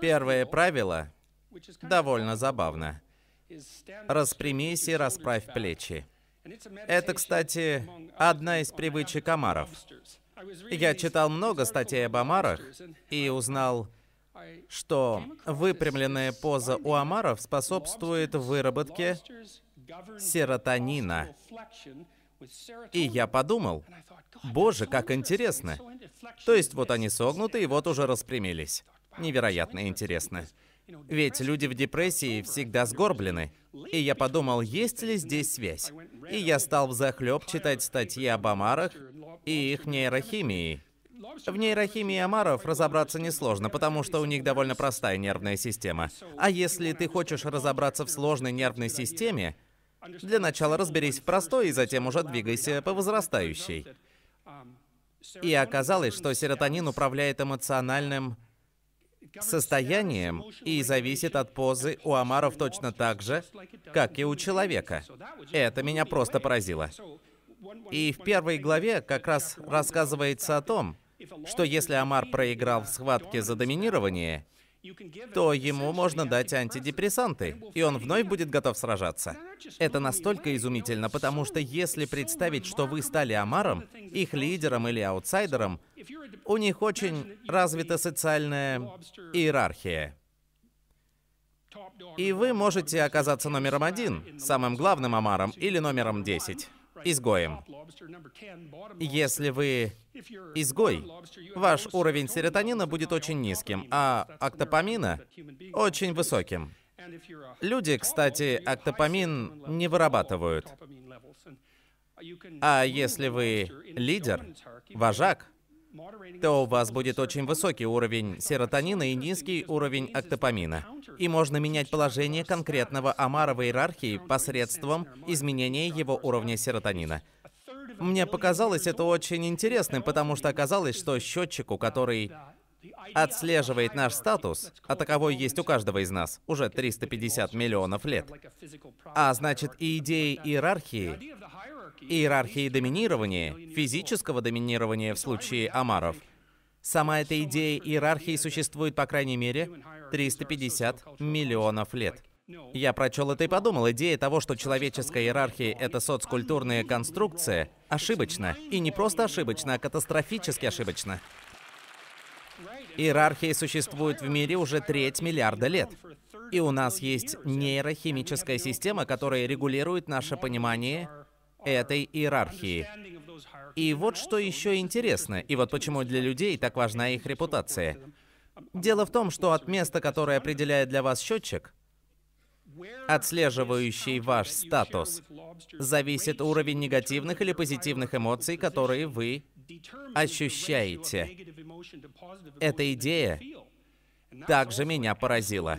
Первое правило довольно забавно. Распрямись и расправь плечи. Это, кстати, одна из привычек омаров. Я читал много статей об омарах и узнал, что выпрямленная поза у омаров способствует выработке серотонина, и я подумал, боже, как интересно. То есть вот они согнуты и вот уже распрямились. Невероятно интересно. Ведь люди в депрессии всегда сгорблены. И я подумал, есть ли здесь связь. И я стал взахлеб читать статьи об омарах и их нейрохимии. В нейрохимии омаров разобраться несложно, потому что у них довольно простая нервная система. А если ты хочешь разобраться в сложной нервной системе, для начала разберись в простой, и затем уже двигайся по возрастающей. И оказалось, что серотонин управляет эмоциональным состоянием и зависит от позы у омаров точно так же, как и у человека. Это меня просто поразило. И в первой главе как раз рассказывается о том, что если омар проиграл в схватке за доминирование, то ему можно дать антидепрессанты, и он вновь будет готов сражаться. Это настолько изумительно, потому что если представить, что вы стали Амаром, их лидером или аутсайдером, у них очень развита социальная иерархия. И вы можете оказаться номером один, самым главным Амаром, или номером десять изгоем. Если вы изгой, ваш уровень серотонина будет очень низким, а октопамина очень высоким. Люди, кстати, октопамин не вырабатывают. А если вы лидер, вожак, то у вас будет очень высокий уровень серотонина и низкий уровень октопамина. И можно менять положение конкретного омара в иерархии посредством изменения его уровня серотонина. Мне показалось это очень интересным, потому что оказалось, что счетчику, который отслеживает наш статус, а таковой есть у каждого из нас, уже 350 миллионов лет. А значит, и идея иерархии иерархии доминирования, физического доминирования в случае омаров. Сама эта идея иерархии существует, по крайней мере, 350 миллионов лет. Я прочел это и подумал, идея того, что человеческая иерархия — это соцкультурная конструкция, ошибочна. И не просто ошибочна, а катастрофически ошибочна. Иерархии существует в мире уже треть миллиарда лет. И у нас есть нейрохимическая система, которая регулирует наше понимание этой иерархии. И вот что еще интересно, и вот почему для людей так важна их репутация. Дело в том, что от места, которое определяет для вас счетчик, отслеживающий ваш статус, зависит уровень негативных или позитивных эмоций, которые вы ощущаете. Эта идея также меня поразила.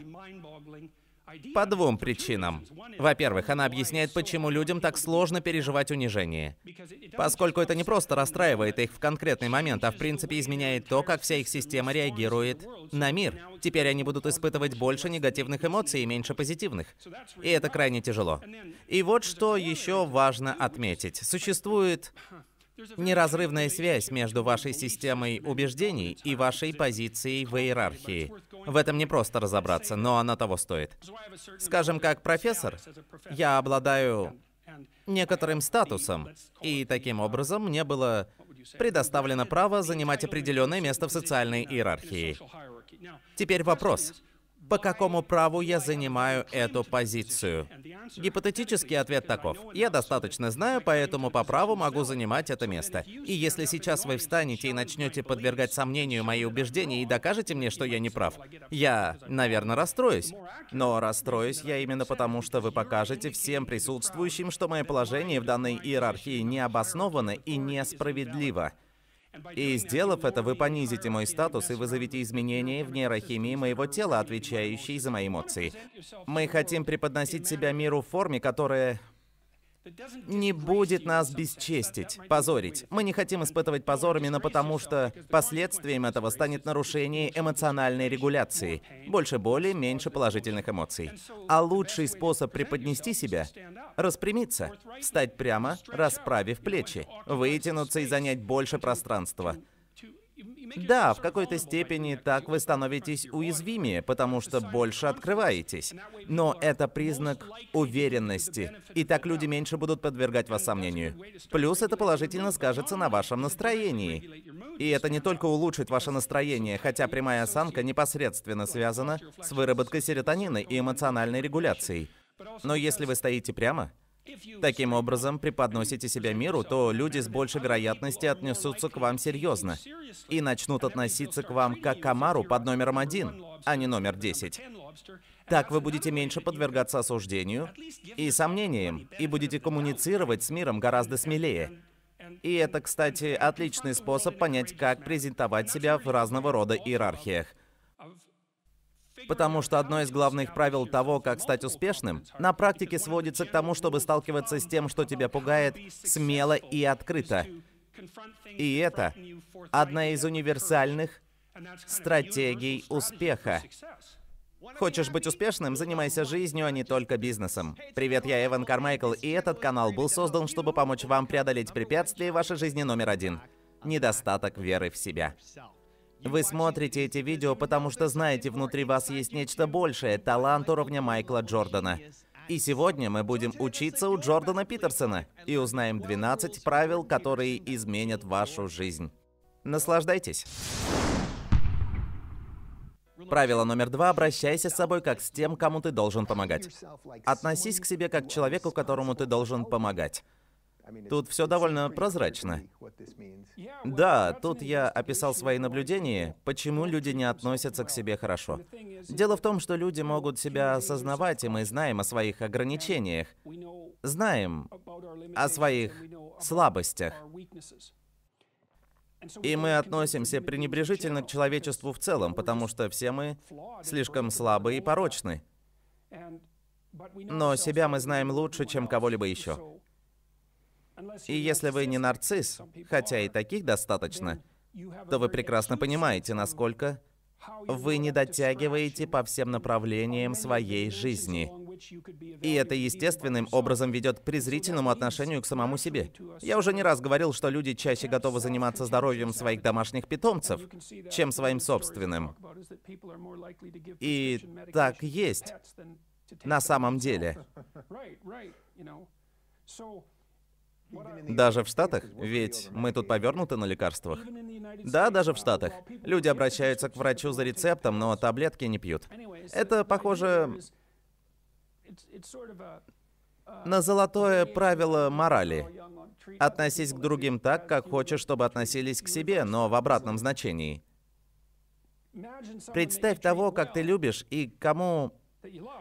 По двум причинам. Во-первых, она объясняет, почему людям так сложно переживать унижение. Поскольку это не просто расстраивает их в конкретный момент, а в принципе изменяет то, как вся их система реагирует на мир. Теперь они будут испытывать больше негативных эмоций и меньше позитивных. И это крайне тяжело. И вот что еще важно отметить. Существует неразрывная связь между вашей системой убеждений и вашей позицией в иерархии. В этом не просто разобраться, но она того стоит. Скажем, как профессор, я обладаю некоторым статусом, и таким образом мне было предоставлено право занимать определенное место в социальной иерархии. Теперь вопрос по какому праву я занимаю эту позицию? Гипотетический ответ таков. Я достаточно знаю, поэтому по праву могу занимать это место. И если сейчас вы встанете и начнете подвергать сомнению мои убеждения и докажете мне, что я не прав, я, наверное, расстроюсь. Но расстроюсь я именно потому, что вы покажете всем присутствующим, что мое положение в данной иерархии не обосновано и несправедливо. И сделав это, вы понизите мой статус и вызовете изменения в нейрохимии моего тела, отвечающей за мои эмоции. Мы хотим преподносить себя миру в форме, которая не будет нас бесчестить, позорить. Мы не хотим испытывать позор именно потому, что последствием этого станет нарушение эмоциональной регуляции. Больше боли, меньше положительных эмоций. А лучший способ преподнести себя — распрямиться, встать прямо, расправив плечи, вытянуться и занять больше пространства — да, в какой-то степени так вы становитесь уязвимее, потому что больше открываетесь. Но это признак уверенности. И так люди меньше будут подвергать вас сомнению. Плюс это положительно скажется на вашем настроении. И это не только улучшит ваше настроение, хотя прямая осанка непосредственно связана с выработкой серотонина и эмоциональной регуляцией. Но если вы стоите прямо, таким образом преподносите себя миру, то люди с большей вероятностью отнесутся к вам серьезно и начнут относиться к вам как к комару под номером один, а не номер десять. Так вы будете меньше подвергаться осуждению и сомнениям, и будете коммуницировать с миром гораздо смелее. И это, кстати, отличный способ понять, как презентовать себя в разного рода иерархиях. Потому что одно из главных правил того, как стать успешным, на практике сводится к тому, чтобы сталкиваться с тем, что тебя пугает, смело и открыто. И это одна из универсальных стратегий успеха. Хочешь быть успешным? Занимайся жизнью, а не только бизнесом. Привет, я Эван Кармайкл, и этот канал был создан, чтобы помочь вам преодолеть препятствия в вашей жизни номер один. Недостаток веры в себя. Вы смотрите эти видео, потому что знаете, внутри вас есть нечто большее, талант уровня Майкла Джордана. И сегодня мы будем учиться у Джордана Питерсона и узнаем 12 правил, которые изменят вашу жизнь. Наслаждайтесь! Правило номер два – обращайся с собой как с тем, кому ты должен помогать. Относись к себе как к человеку, которому ты должен помогать. Тут все довольно прозрачно. Да, тут я описал свои наблюдения, почему люди не относятся к себе хорошо. Дело в том, что люди могут себя осознавать, и мы знаем о своих ограничениях, знаем о своих слабостях. И мы относимся пренебрежительно к человечеству в целом, потому что все мы слишком слабы и порочны. Но себя мы знаем лучше, чем кого-либо еще. И если вы не нарцисс, хотя и таких достаточно, то вы прекрасно понимаете, насколько вы не дотягиваете по всем направлениям своей жизни. И это естественным образом ведет к презрительному отношению к самому себе. Я уже не раз говорил, что люди чаще готовы заниматься здоровьем своих домашних питомцев, чем своим собственным. И так есть на самом деле. Даже в Штатах? Ведь мы тут повернуты на лекарствах. Да, даже в Штатах. Люди обращаются к врачу за рецептом, но таблетки не пьют. Это похоже на золотое правило морали. Относись к другим так, как хочешь, чтобы относились к себе, но в обратном значении. Представь того, как ты любишь и кому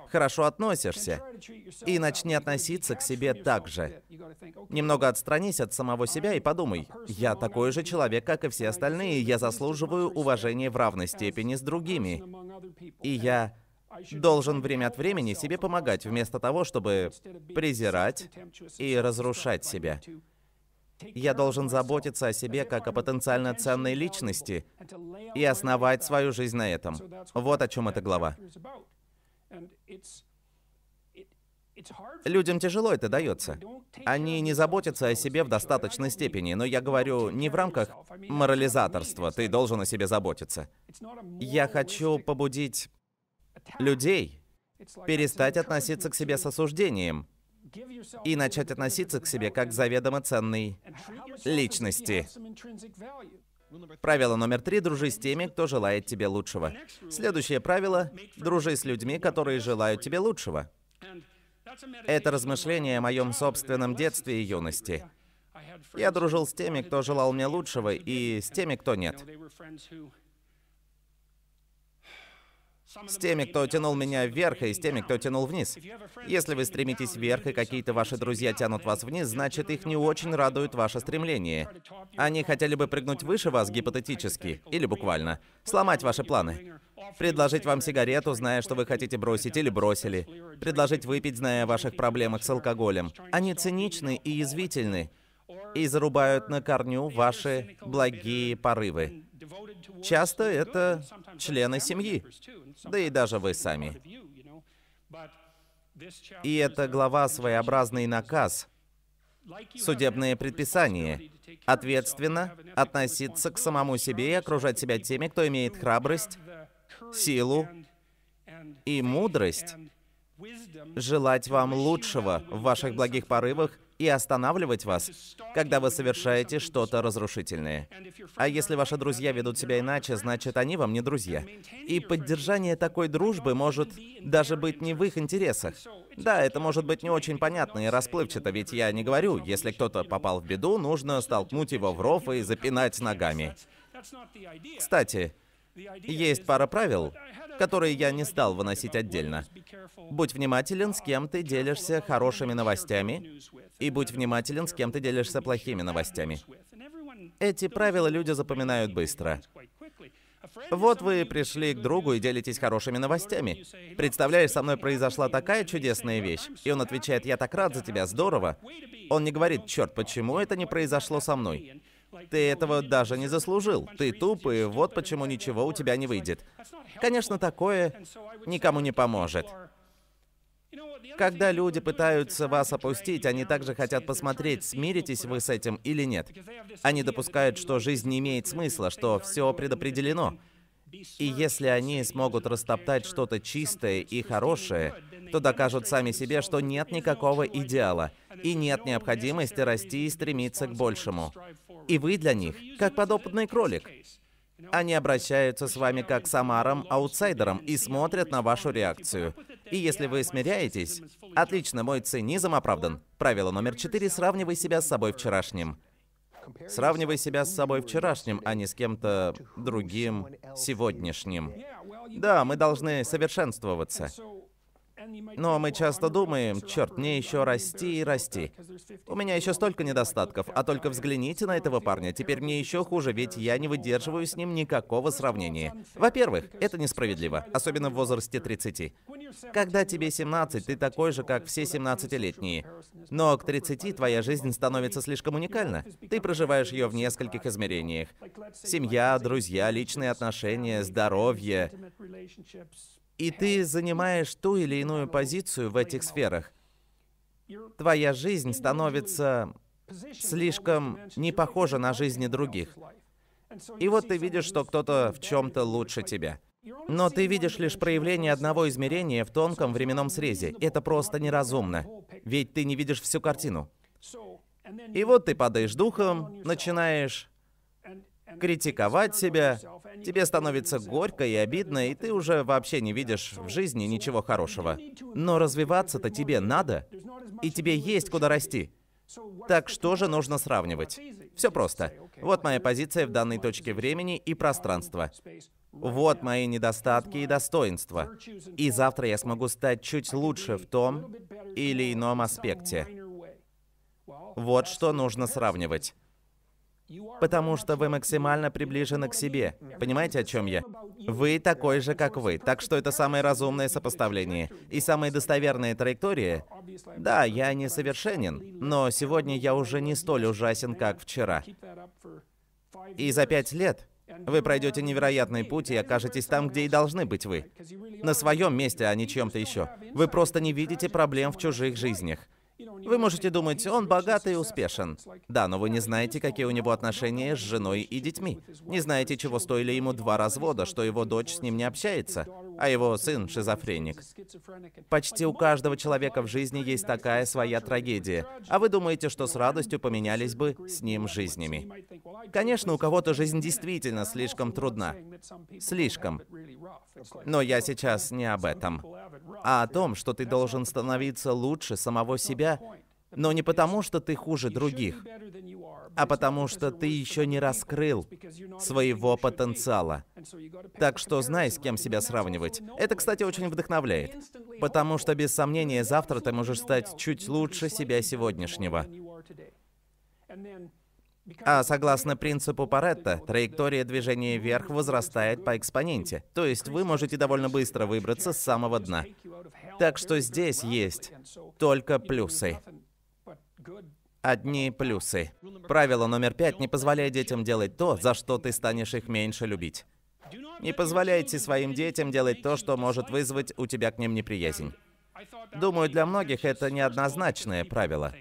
хорошо относишься, и начни относиться к себе так же. Немного отстранись от самого себя и подумай, я такой же человек, как и все остальные, я заслуживаю уважения в равной степени с другими. И я должен время от времени себе помогать, вместо того, чтобы презирать и разрушать себя. Я должен заботиться о себе как о потенциально ценной личности и основать свою жизнь на этом. Вот о чем эта глава. Людям тяжело это дается. Они не заботятся о себе в достаточной степени, но я говорю не в рамках морализаторства, ты должен о себе заботиться. Я хочу побудить людей перестать относиться к себе с осуждением и начать относиться к себе как к заведомо ценной личности. Правило номер три – дружи с теми, кто желает тебе лучшего. Следующее правило – дружи с людьми, которые желают тебе лучшего. Это размышление о моем собственном детстве и юности. Я дружил с теми, кто желал мне лучшего, и с теми, кто нет. С теми, кто тянул меня вверх, и с теми, кто тянул вниз. Если вы стремитесь вверх, и какие-то ваши друзья тянут вас вниз, значит, их не очень радует ваше стремление. Они хотели бы прыгнуть выше вас гипотетически, или буквально, сломать ваши планы. Предложить вам сигарету, зная, что вы хотите бросить, или бросили. Предложить выпить, зная о ваших проблемах с алкоголем. Они циничны и язвительны, и зарубают на корню ваши благие порывы. Часто это члены семьи, да и даже вы сами. И эта глава своеобразный наказ, судебные предписания, ответственно относиться к самому себе и окружать себя теми, кто имеет храбрость, силу и мудрость, желать вам лучшего в ваших благих порывах и останавливать вас, когда вы совершаете что-то разрушительное. А если ваши друзья ведут себя иначе, значит, они вам не друзья. И поддержание такой дружбы может даже быть не в их интересах. Да, это может быть не очень понятно и расплывчато, ведь я не говорю, если кто-то попал в беду, нужно столкнуть его в ров и запинать ногами. Кстати, есть пара правил, которые я не стал выносить отдельно. Будь внимателен, с кем ты делишься хорошими новостями, и будь внимателен, с кем ты делишься плохими новостями. Эти правила люди запоминают быстро. Вот вы пришли к другу и делитесь хорошими новостями. Представляешь, со мной произошла такая чудесная вещь. И он отвечает, я так рад за тебя, здорово. Он не говорит, черт, почему это не произошло со мной? Ты этого даже не заслужил. Ты тупый, вот почему ничего у тебя не выйдет. Конечно, такое никому не поможет. Когда люди пытаются вас опустить, они также хотят посмотреть, смиритесь вы с этим или нет. Они допускают, что жизнь не имеет смысла, что все предопределено. И если они смогут растоптать что-то чистое и хорошее, то докажут сами себе, что нет никакого идеала и нет необходимости расти и стремиться к большему и вы для них, как подопытный кролик. Они обращаются с вами как с амаром, аутсайдером и смотрят на вашу реакцию. И если вы смиряетесь, отлично, мой цинизм оправдан. Правило номер четыре – сравнивай себя с собой вчерашним. Сравнивай себя с собой вчерашним, а не с кем-то другим сегодняшним. Да, мы должны совершенствоваться. Но мы часто думаем, черт, мне еще расти и расти. У меня еще столько недостатков, а только взгляните на этого парня, теперь мне еще хуже, ведь я не выдерживаю с ним никакого сравнения. Во-первых, это несправедливо, особенно в возрасте 30. Когда тебе 17, ты такой же, как все 17-летние. Но к 30 твоя жизнь становится слишком уникальна. Ты проживаешь ее в нескольких измерениях. Семья, друзья, личные отношения, здоровье и ты занимаешь ту или иную позицию в этих сферах, твоя жизнь становится слишком не похожа на жизни других. И вот ты видишь, что кто-то в чем-то лучше тебя. Но ты видишь лишь проявление одного измерения в тонком временном срезе. Это просто неразумно, ведь ты не видишь всю картину. И вот ты падаешь духом, начинаешь критиковать себя, Тебе становится горько и обидно, и ты уже вообще не видишь в жизни ничего хорошего. Но развиваться-то тебе надо, и тебе есть куда расти. Так что же нужно сравнивать? Все просто. Вот моя позиция в данной точке времени и пространства. Вот мои недостатки и достоинства. И завтра я смогу стать чуть лучше в том или ином аспекте. Вот что нужно сравнивать потому что вы максимально приближены к себе. Понимаете, о чем я? Вы такой же, как вы, так что это самое разумное сопоставление. И самые достоверные траектории... Да, я не совершенен, но сегодня я уже не столь ужасен, как вчера. И за пять лет вы пройдете невероятный путь и окажетесь там, где и должны быть вы. На своем месте, а не чем-то еще. Вы просто не видите проблем в чужих жизнях. Вы можете думать, он богат и успешен. Да, но вы не знаете, какие у него отношения с женой и детьми. Не знаете, чего стоили ему два развода, что его дочь с ним не общается, а его сын шизофреник. Почти у каждого человека в жизни есть такая своя трагедия, а вы думаете, что с радостью поменялись бы с ним жизнями. Конечно, у кого-то жизнь действительно слишком трудна. Слишком. Но я сейчас не об этом, а о том, что ты должен становиться лучше самого себя тебя, но не потому, что ты хуже других, а потому, что ты еще не раскрыл своего потенциала. Так что знай, с кем себя сравнивать. Это, кстати, очень вдохновляет. Потому что, без сомнения, завтра ты можешь стать чуть лучше себя сегодняшнего. А согласно принципу Паретта, траектория движения вверх возрастает по экспоненте, то есть вы можете довольно быстро выбраться с самого дна. Так что здесь есть только плюсы. Одни плюсы. Правило номер пять – не позволяй детям делать то, за что ты станешь их меньше любить. Не позволяйте своим детям делать то, что может вызвать у тебя к ним неприязнь. Думаю, для многих это неоднозначное правило.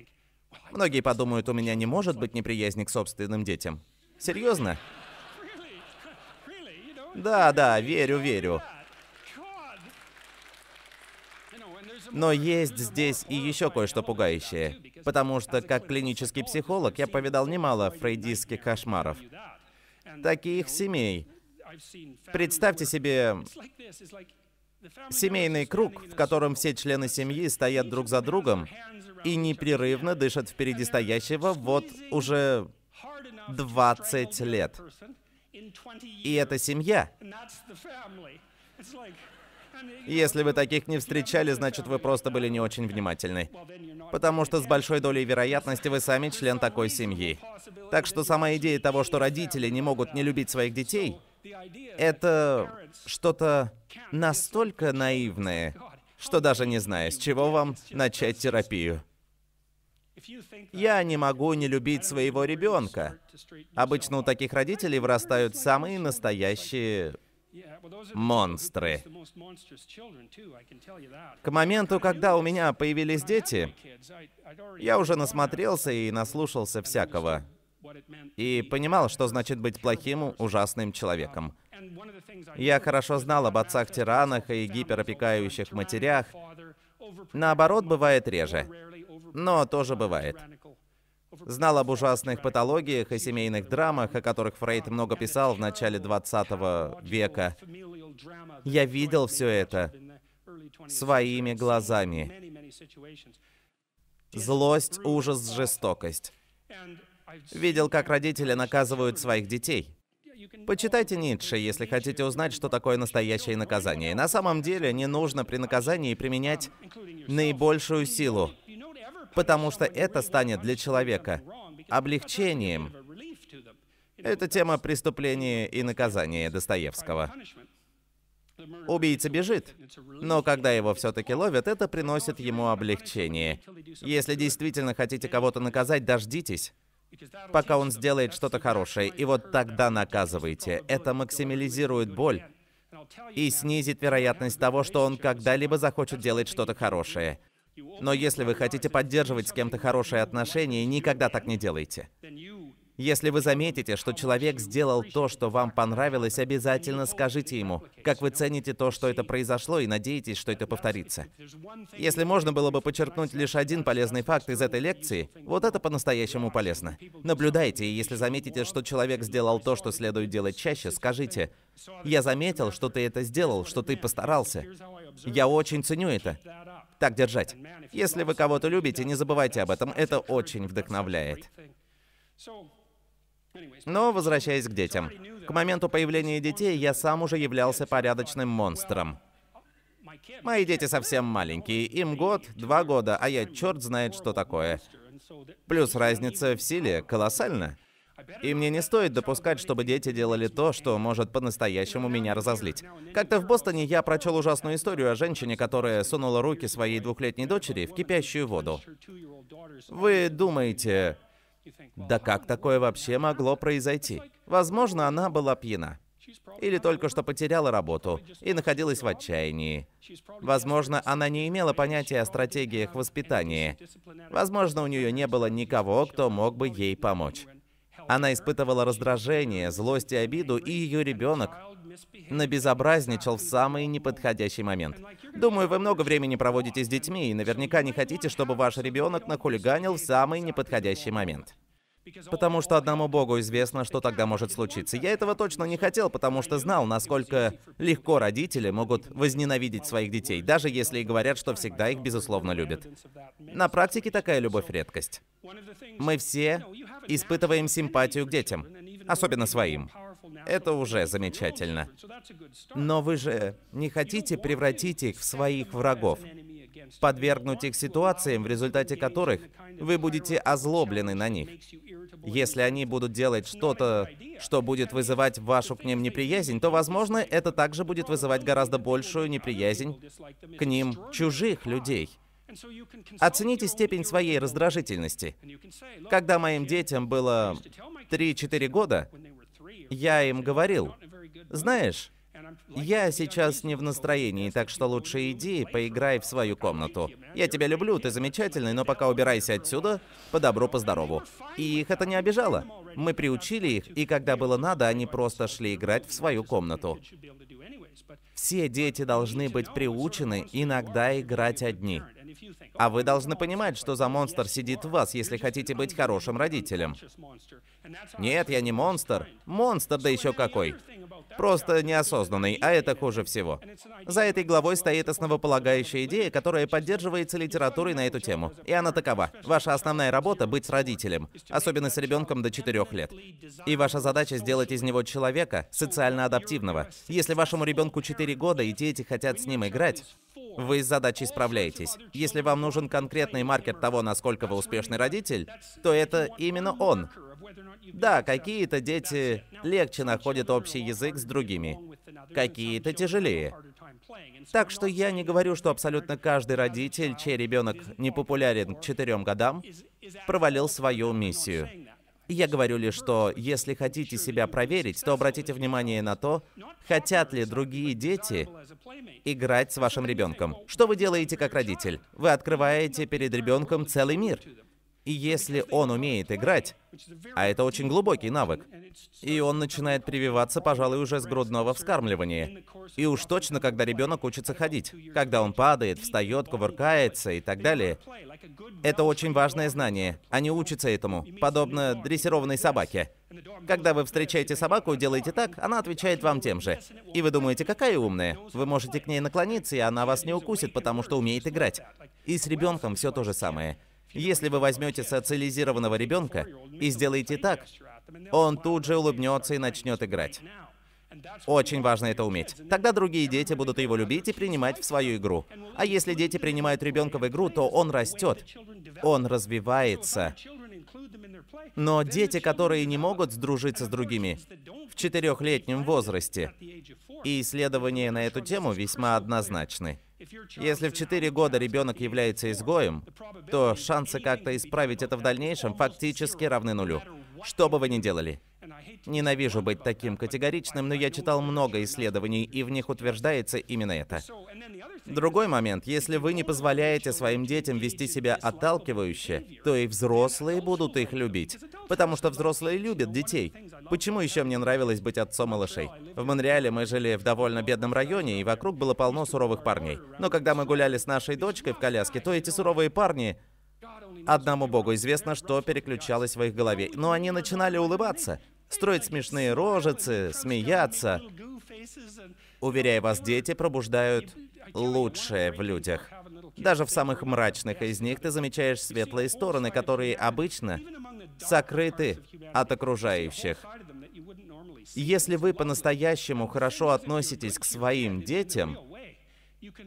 Многие подумают, у меня не может быть неприязни к собственным детям. Серьезно? Да, да, верю, верю. Но есть здесь и еще кое-что пугающее. Потому что, как клинический психолог, я повидал немало фрейдистских кошмаров. Таких семей. Представьте себе Семейный круг, в котором все члены семьи стоят друг за другом и непрерывно дышат впереди стоящего вот уже 20 лет. И это семья. Если вы таких не встречали, значит вы просто были не очень внимательны. Потому что с большой долей вероятности вы сами член такой семьи. Так что сама идея того, что родители не могут не любить своих детей, это что-то настолько наивное, что даже не знаю, с чего вам начать терапию. Я не могу не любить своего ребенка. Обычно у таких родителей вырастают самые настоящие монстры. К моменту, когда у меня появились дети, я уже насмотрелся и наслушался всякого и понимал, что значит быть плохим, ужасным человеком. Я хорошо знал об отцах-тиранах и гиперопекающих матерях. Наоборот, бывает реже. Но тоже бывает. Знал об ужасных патологиях и семейных драмах, о которых Фрейд много писал в начале 20 века. Я видел все это своими глазами. Злость, ужас, жестокость. Видел, как родители наказывают своих детей. Почитайте Ницше, если хотите узнать, что такое настоящее наказание. И на самом деле не нужно при наказании применять наибольшую силу, потому что это станет для человека облегчением. Это тема преступления и наказания Достоевского. Убийца бежит, но когда его все-таки ловят, это приносит ему облегчение. Если действительно хотите кого-то наказать, дождитесь, пока он сделает что-то хорошее, и вот тогда наказывайте. Это максимализирует боль и снизит вероятность того, что он когда-либо захочет делать что-то хорошее. Но если вы хотите поддерживать с кем-то хорошие отношения, никогда так не делайте. Если вы заметите, что человек сделал то, что вам понравилось, обязательно скажите ему, как вы цените то, что это произошло, и надеетесь, что это повторится. Если можно было бы подчеркнуть лишь один полезный факт из этой лекции, вот это по-настоящему полезно. Наблюдайте, и если заметите, что человек сделал то, что следует делать чаще, скажите, «Я заметил, что ты это сделал, что ты постарался. Я очень ценю это». Так держать. Если вы кого-то любите, не забывайте об этом, это очень вдохновляет. Но возвращаясь к детям. К моменту появления детей я сам уже являлся порядочным монстром. Мои дети совсем маленькие, им год, два года, а я черт знает, что такое. Плюс разница в силе колоссальна. И мне не стоит допускать, чтобы дети делали то, что может по-настоящему меня разозлить. Как-то в Бостоне я прочел ужасную историю о женщине, которая сунула руки своей двухлетней дочери в кипящую воду. Вы думаете, да как такое вообще могло произойти? Возможно, она была пьяна. Или только что потеряла работу и находилась в отчаянии. Возможно, она не имела понятия о стратегиях воспитания. Возможно, у нее не было никого, кто мог бы ей помочь. Она испытывала раздражение, злость и обиду, и ее ребенок набезобразничал в самый неподходящий момент. Думаю, вы много времени проводите с детьми и наверняка не хотите, чтобы ваш ребенок нахулиганил в самый неподходящий момент. Потому что одному Богу известно, что тогда может случиться. Я этого точно не хотел, потому что знал, насколько легко родители могут возненавидеть своих детей, даже если и говорят, что всегда их безусловно любят. На практике такая любовь редкость. Мы все испытываем симпатию к детям, особенно своим. Это уже замечательно. Но вы же не хотите превратить их в своих врагов подвергнуть их ситуациям, в результате которых вы будете озлоблены на них. Если они будут делать что-то, что будет вызывать вашу к ним неприязнь, то, возможно, это также будет вызывать гораздо большую неприязнь к ним чужих людей. Оцените степень своей раздражительности. Когда моим детям было 3-4 года, я им говорил, знаешь, я сейчас не в настроении, так что лучше иди и поиграй в свою комнату. Я тебя люблю, ты замечательный, но пока убирайся отсюда, по добру, по здорову. И их это не обижало. Мы приучили их, и когда было надо, они просто шли играть в свою комнату. Все дети должны быть приучены иногда играть одни. А вы должны понимать, что за монстр сидит в вас, если хотите быть хорошим родителем. Нет, я не монстр. Монстр, да еще какой. Просто неосознанный, а это хуже всего. За этой главой стоит основополагающая идея, которая поддерживается литературой на эту тему. И она такова. Ваша основная работа — быть с родителем, особенно с ребенком до 4 лет. И ваша задача — сделать из него человека, социально адаптивного. Если вашему ребенку 4 года и дети хотят с ним играть, вы с задачей справляетесь. Если вам нужен конкретный маркер того, насколько вы успешный родитель, то это именно он. Да, какие-то дети легче находят общий язык с другими, какие-то тяжелее. Так что я не говорю, что абсолютно каждый родитель, чей ребенок не популярен к четырем годам, провалил свою миссию. Я говорю лишь, что если хотите себя проверить, то обратите внимание на то, хотят ли другие дети играть с вашим ребенком. Что вы делаете как родитель? Вы открываете перед ребенком целый мир. И если он умеет играть, а это очень глубокий навык, и он начинает прививаться, пожалуй, уже с грудного вскармливания. И уж точно, когда ребенок учится ходить, когда он падает, встает, кувыркается и так далее. Это очень важное знание. Они учатся этому, подобно дрессированной собаке. Когда вы встречаете собаку, делаете так, она отвечает вам тем же. И вы думаете, какая умная. Вы можете к ней наклониться, и она вас не укусит, потому что умеет играть. И с ребенком все то же самое. Если вы возьмете социализированного ребенка и сделаете так, он тут же улыбнется и начнет играть. Очень важно это уметь. Тогда другие дети будут его любить и принимать в свою игру. А если дети принимают ребенка в игру, то он растет, он развивается. Но дети, которые не могут сдружиться с другими в четырехлетнем возрасте, и исследования на эту тему весьма однозначны. Если в 4 года ребенок является изгоем, то шансы как-то исправить это в дальнейшем фактически равны нулю. Что бы вы ни делали. Ненавижу быть таким категоричным, но я читал много исследований, и в них утверждается именно это. Другой момент, если вы не позволяете своим детям вести себя отталкивающе, то и взрослые будут их любить, потому что взрослые любят детей. Почему еще мне нравилось быть отцом малышей? В Монреале мы жили в довольно бедном районе, и вокруг было полно суровых парней. Но когда мы гуляли с нашей дочкой в коляске, то эти суровые парни Одному богу известно, что переключалось в их голове. Но они начинали улыбаться, строить смешные рожицы, смеяться. Уверяю вас, дети пробуждают лучшее в людях. Даже в самых мрачных из них ты замечаешь светлые стороны, которые обычно сокрыты от окружающих. Если вы по-настоящему хорошо относитесь к своим детям,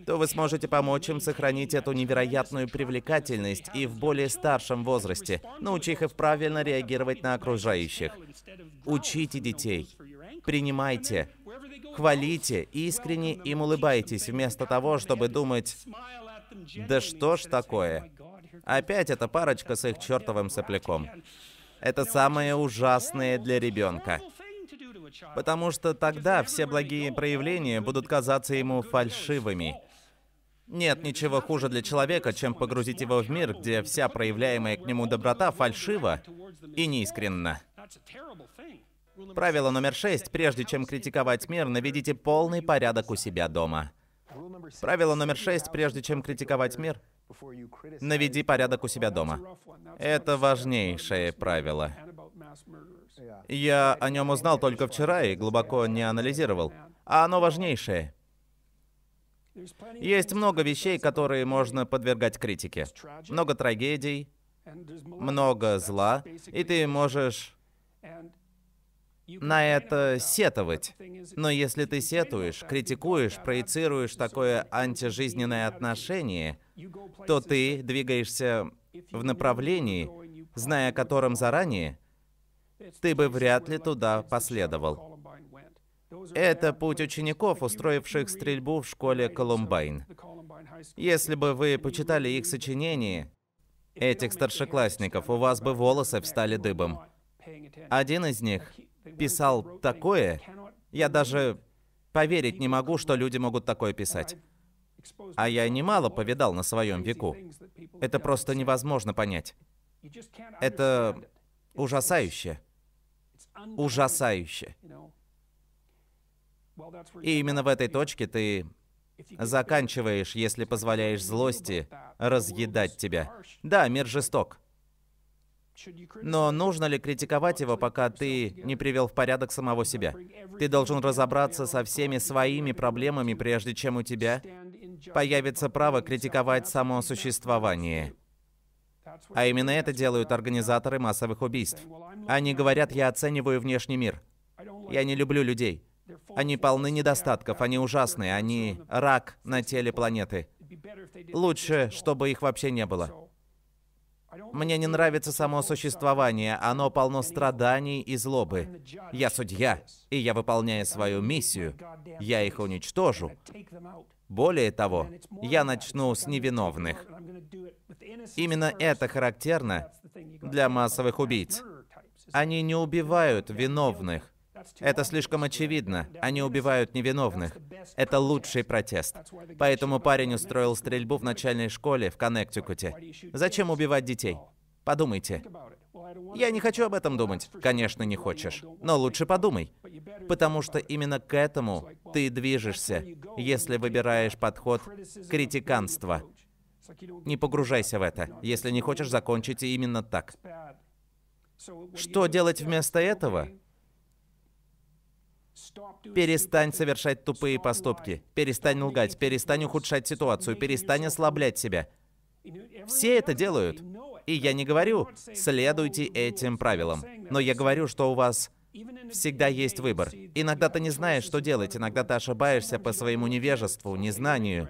то вы сможете помочь им сохранить эту невероятную привлекательность и в более старшем возрасте, научить их правильно реагировать на окружающих. Учите детей, принимайте, Хвалите искренне им улыбайтесь, вместо того, чтобы думать, да что ж такое. Опять эта парочка с их чертовым сопляком. Это самое ужасное для ребенка. Потому что тогда все благие проявления будут казаться ему фальшивыми. Нет ничего хуже для человека, чем погрузить его в мир, где вся проявляемая к нему доброта фальшива и неискренна. Правило номер шесть. Прежде чем критиковать мир, наведите полный порядок у себя дома. Правило номер шесть. Прежде чем критиковать мир, наведи порядок у себя дома. Это важнейшее правило. Я о нем узнал только вчера и глубоко не анализировал. А оно важнейшее. Есть много вещей, которые можно подвергать критике. Много трагедий, много зла, и ты можешь на это сетовать. Но если ты сетуешь, критикуешь, проецируешь такое антижизненное отношение, то ты двигаешься в направлении, зная о котором заранее, ты бы вряд ли туда последовал. Это путь учеников, устроивших стрельбу в школе Колумбайн. Если бы вы почитали их сочинение, этих старшеклассников, у вас бы волосы встали дыбом. Один из них писал такое, я даже поверить не могу, что люди могут такое писать. А я немало повидал на своем веку. Это просто невозможно понять. Это ужасающе. Ужасающе. И именно в этой точке ты заканчиваешь, если позволяешь злости разъедать тебя. Да, мир жесток. Но нужно ли критиковать его, пока ты не привел в порядок самого себя? Ты должен разобраться со всеми своими проблемами, прежде чем у тебя появится право критиковать само существование. А именно это делают организаторы массовых убийств. Они говорят, я оцениваю внешний мир. Я не люблю людей. Они полны недостатков, они ужасные, они рак на теле планеты. Лучше, чтобы их вообще не было. Мне не нравится само существование, оно полно страданий и злобы. Я судья, и я выполняю свою миссию. Я их уничтожу. Более того, я начну с невиновных. Именно это характерно для массовых убийц. Они не убивают виновных, это слишком очевидно. Они убивают невиновных. Это лучший протест. Поэтому парень устроил стрельбу в начальной школе в Коннектикуте. Зачем убивать детей? Подумайте. Я не хочу об этом думать. Конечно, не хочешь. Но лучше подумай. Потому что именно к этому ты движешься, если выбираешь подход критиканства. Не погружайся в это, если не хочешь закончить именно так. Что делать вместо этого? Перестань совершать тупые поступки, перестань лгать, перестань ухудшать ситуацию, перестань ослаблять себя. Все это делают. И я не говорю, следуйте этим правилам. Но я говорю, что у вас всегда есть выбор. Иногда ты не знаешь, что делать, иногда ты ошибаешься по своему невежеству, незнанию.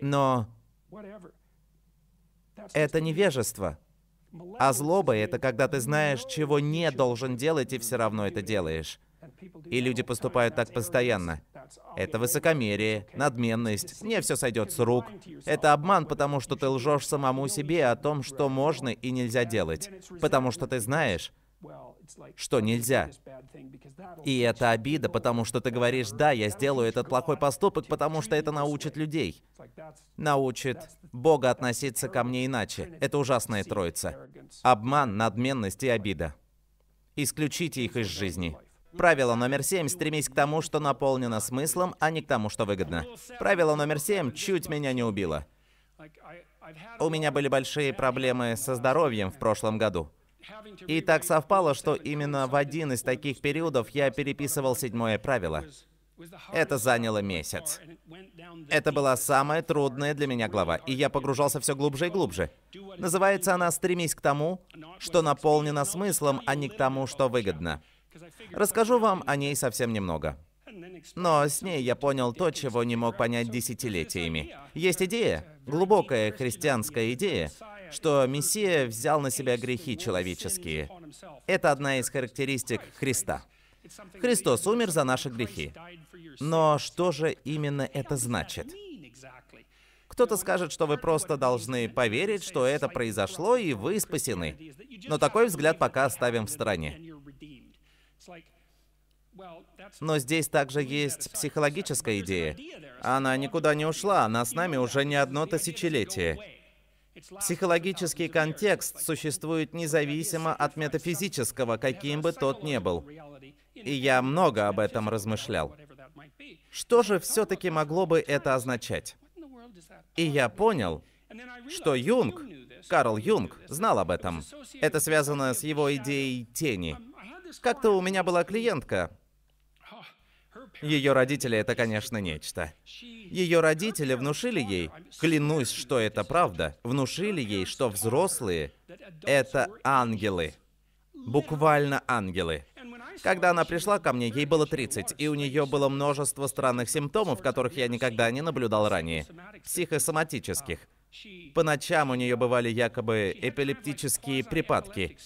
Но это невежество. А злоба — это когда ты знаешь, чего не должен делать, и все равно это делаешь. И люди поступают так постоянно. Это высокомерие, надменность, мне все сойдет с рук. Это обман, потому что ты лжешь самому себе о том, что можно и нельзя делать. Потому что ты знаешь, что нельзя. И это обида, потому что ты говоришь, да, я сделаю этот плохой поступок, потому что это научит людей. Научит Бога относиться ко мне иначе. Это ужасная троица. Обман, надменность и обида. Исключите их из жизни. Правило номер семь – стремись к тому, что наполнено смыслом, а не к тому, что выгодно. Правило номер семь чуть меня не убило. У меня были большие проблемы со здоровьем в прошлом году. И так совпало, что именно в один из таких периодов я переписывал седьмое правило. Это заняло месяц. Это была самая трудная для меня глава, и я погружался все глубже и глубже. Называется она «Стремись к тому, что наполнено смыслом, а не к тому, что выгодно». Расскажу вам о ней совсем немного. Но с ней я понял то, чего не мог понять десятилетиями. Есть идея, глубокая христианская идея, что Мессия взял на себя грехи человеческие. Это одна из характеристик Христа. Христос умер за наши грехи. Но что же именно это значит? Кто-то скажет, что вы просто должны поверить, что это произошло, и вы спасены. Но такой взгляд пока оставим в стороне. Но здесь также есть психологическая идея. Она никуда не ушла, она с нами уже не одно тысячелетие. Психологический контекст существует независимо от метафизического, каким бы тот ни был. И я много об этом размышлял. Что же все-таки могло бы это означать? И я понял, что Юнг, Карл Юнг, знал об этом. Это связано с его идеей тени. Как-то у меня была клиентка. Ее родители — это, конечно, нечто. Ее родители внушили ей, клянусь, что это правда, внушили ей, что взрослые — это ангелы. Буквально ангелы. Когда она пришла ко мне, ей было 30, и у нее было множество странных симптомов, которых я никогда не наблюдал ранее. Психосоматических. По ночам у нее бывали якобы эпилептические припадки.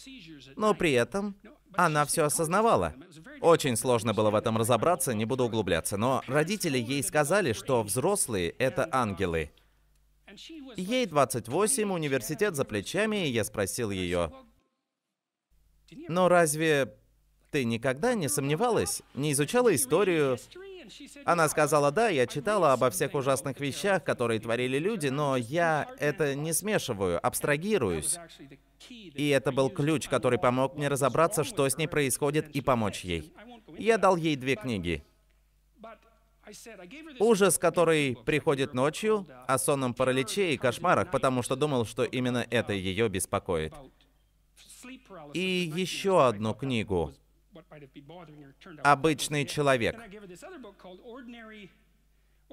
Но при этом она все осознавала. Очень сложно было в этом разобраться, не буду углубляться, но родители ей сказали, что взрослые — это ангелы. Ей 28, университет за плечами, и я спросил ее, «Но разве ты никогда не сомневалась, не изучала историю?» Она сказала, «Да, я читала обо всех ужасных вещах, которые творили люди, но я это не смешиваю, абстрагируюсь». И это был ключ, который помог мне разобраться, что с ней происходит, и помочь ей. Я дал ей две книги. Ужас, который приходит ночью, о сонном параличе и кошмарах, потому что думал, что именно это ее беспокоит. И еще одну книгу. «Обычный человек».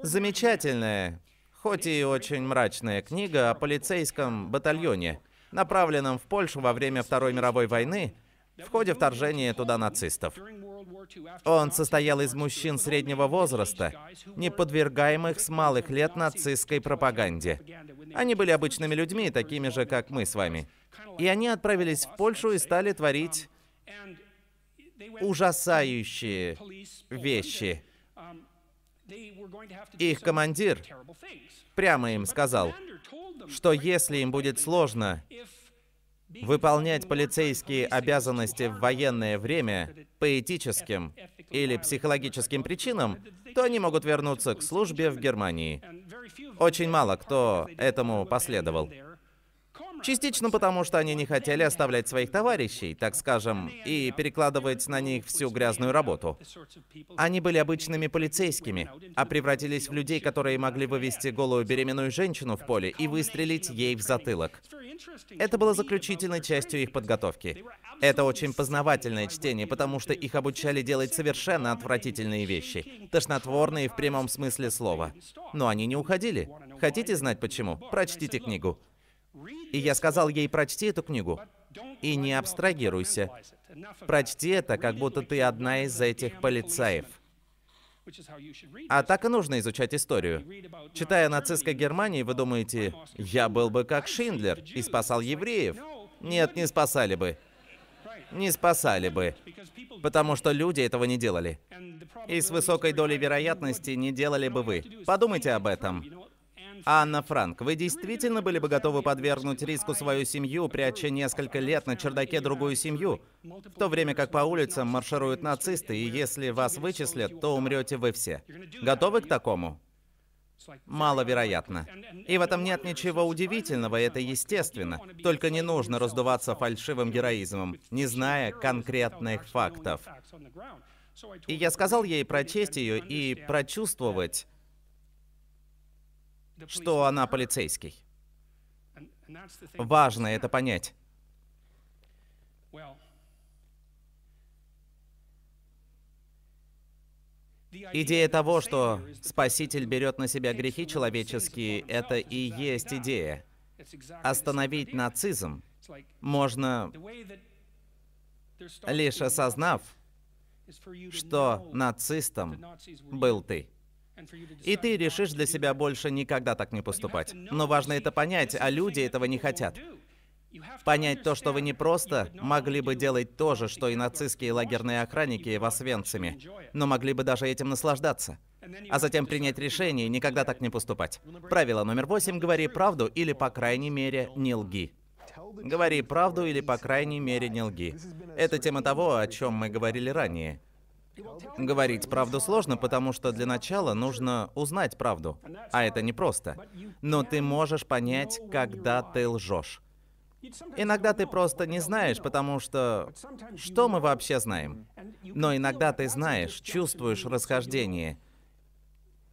Замечательная, хоть и очень мрачная книга о полицейском батальоне, направленном в Польшу во время Второй мировой войны в ходе вторжения туда нацистов. Он состоял из мужчин среднего возраста, не подвергаемых с малых лет нацистской пропаганде. Они были обычными людьми, такими же, как мы с вами. И они отправились в Польшу и стали творить ужасающие вещи. Их командир прямо им сказал, что если им будет сложно выполнять полицейские обязанности в военное время по этическим или психологическим причинам, то они могут вернуться к службе в Германии. Очень мало кто этому последовал. Частично потому, что они не хотели оставлять своих товарищей, так скажем, и перекладывать на них всю грязную работу. Они были обычными полицейскими, а превратились в людей, которые могли вывести голую беременную женщину в поле и выстрелить ей в затылок. Это было заключительной частью их подготовки. Это очень познавательное чтение, потому что их обучали делать совершенно отвратительные вещи, тошнотворные в прямом смысле слова. Но они не уходили. Хотите знать почему? Прочтите книгу. И я сказал ей, прочти эту книгу. И не абстрагируйся. Прочти это, как будто ты одна из этих полицаев. А так и нужно изучать историю. Читая нацистской Германии, вы думаете, я был бы как Шиндлер и спасал евреев. Нет, не спасали бы. Не спасали бы. Потому что люди этого не делали. И с высокой долей вероятности не делали бы вы. Подумайте об этом. Анна Франк, вы действительно были бы готовы подвергнуть риску свою семью, пряча несколько лет на чердаке другую семью, в то время как по улицам маршируют нацисты, и если вас вычислят, то умрете вы все. Готовы к такому? Маловероятно. И в этом нет ничего удивительного, это естественно. Только не нужно раздуваться фальшивым героизмом, не зная конкретных фактов. И я сказал ей прочесть ее и прочувствовать, что она полицейский. Важно это понять. Идея того, что Спаситель берет на себя грехи человеческие, это и есть идея. Остановить нацизм можно лишь осознав, что нацистом был ты. И ты решишь для себя больше никогда так не поступать. Но важно это понять, а люди этого не хотят. Понять то, что вы не просто могли бы делать то же, что и нацистские лагерные охранники в Освенциме, но могли бы даже этим наслаждаться. А затем принять решение и никогда так не поступать. Правило номер восемь – говори правду или, по крайней мере, не лги. Говори правду или, по крайней мере, не лги. Это тема того, о чем мы говорили ранее. Говорить правду сложно, потому что для начала нужно узнать правду, а это непросто. Но ты можешь понять, когда ты лжешь. Иногда ты просто не знаешь, потому что... Что мы вообще знаем? Но иногда ты знаешь, чувствуешь расхождение.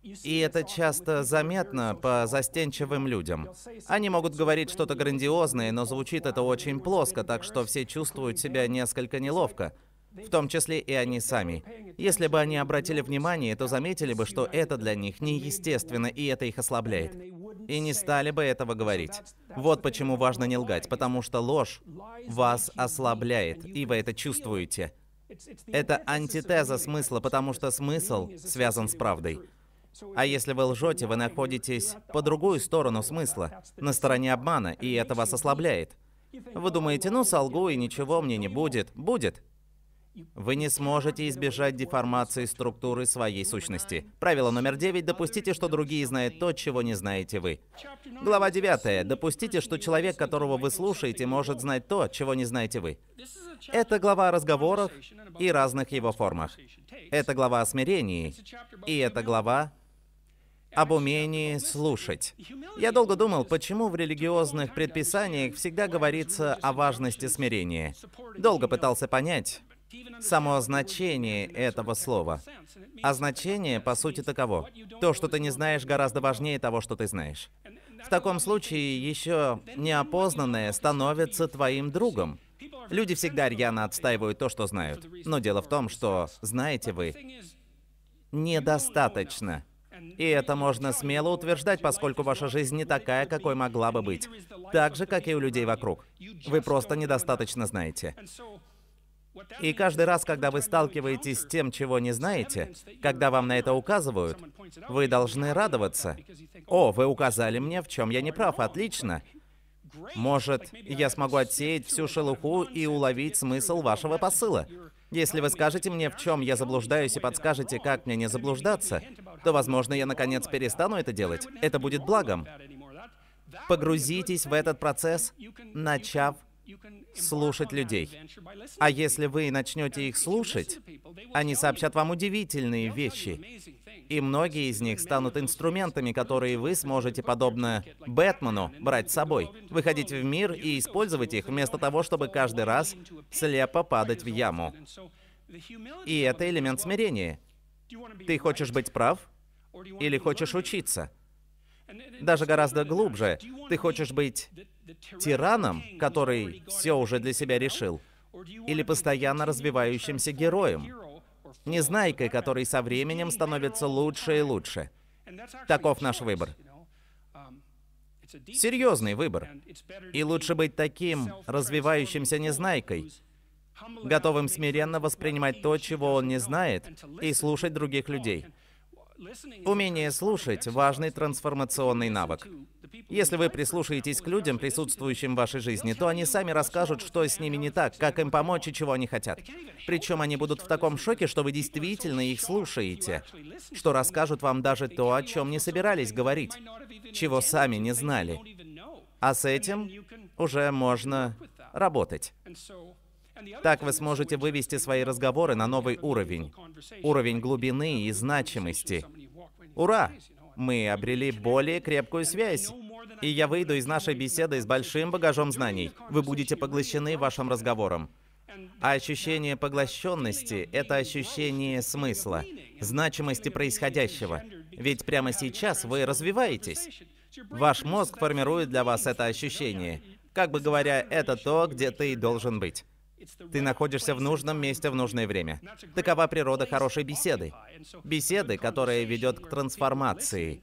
И это часто заметно по застенчивым людям. Они могут говорить что-то грандиозное, но звучит это очень плоско, так что все чувствуют себя несколько неловко в том числе и они сами. Если бы они обратили внимание, то заметили бы, что это для них неестественно, и это их ослабляет. И не стали бы этого говорить. Вот почему важно не лгать, потому что ложь вас ослабляет, и вы это чувствуете. Это антитеза смысла, потому что смысл связан с правдой. А если вы лжете, вы находитесь по другую сторону смысла, на стороне обмана, и это вас ослабляет. Вы думаете, ну, солгу, и ничего мне не будет. Будет. Вы не сможете избежать деформации структуры своей сущности. Правило номер девять – допустите, что другие знают то, чего не знаете вы. Глава девятая. Допустите, что человек, которого вы слушаете, может знать то, чего не знаете вы. Это глава о разговорах и разных его формах. Это глава о смирении, и это глава об умении слушать. Я долго думал, почему в религиозных предписаниях всегда говорится о важности смирения. Долго пытался понять, само значение этого слова. А значение, по сути, таково. То, что ты не знаешь, гораздо важнее того, что ты знаешь. В таком случае еще неопознанное становится твоим другом. Люди всегда рьяно отстаивают то, что знают. Но дело в том, что, знаете вы, недостаточно. И это можно смело утверждать, поскольку ваша жизнь не такая, какой могла бы быть. Так же, как и у людей вокруг. Вы просто недостаточно знаете. И каждый раз, когда вы сталкиваетесь с тем, чего не знаете, когда вам на это указывают, вы должны радоваться. «О, вы указали мне, в чем я не прав, отлично!» Может, я смогу отсеять всю шелуху и уловить смысл вашего посыла. Если вы скажете мне, в чем я заблуждаюсь, и подскажете, как мне не заблуждаться, то, возможно, я наконец перестану это делать. Это будет благом. Погрузитесь в этот процесс, начав слушать людей. А если вы начнете их слушать, они сообщат вам удивительные вещи. И многие из них станут инструментами, которые вы сможете, подобно Бэтмену, брать с собой, выходить в мир и использовать их, вместо того, чтобы каждый раз слепо падать в яму. И это элемент смирения. Ты хочешь быть прав или хочешь учиться? Даже гораздо глубже. Ты хочешь быть тираном, который все уже для себя решил, или постоянно развивающимся героем, незнайкой, который со временем становится лучше и лучше. Таков наш выбор. Серьезный выбор. И лучше быть таким развивающимся незнайкой, готовым смиренно воспринимать то, чего он не знает, и слушать других людей. Умение слушать – важный трансформационный навык. Если вы прислушаетесь к людям, присутствующим в вашей жизни, то они сами расскажут, что с ними не так, как им помочь и чего они хотят. Причем они будут в таком шоке, что вы действительно их слушаете, что расскажут вам даже то, о чем не собирались говорить, чего сами не знали. А с этим уже можно работать. Так вы сможете вывести свои разговоры на новый уровень, уровень глубины и значимости. Ура! Мы обрели более крепкую связь. И я выйду из нашей беседы с большим багажом знаний. Вы будете поглощены вашим разговором. А ощущение поглощенности — это ощущение смысла, значимости происходящего. Ведь прямо сейчас вы развиваетесь. Ваш мозг формирует для вас это ощущение. Как бы говоря, это то, где ты должен быть. Ты находишься в нужном месте в нужное время. Такова природа хорошей беседы. Беседы, которая ведет к трансформации.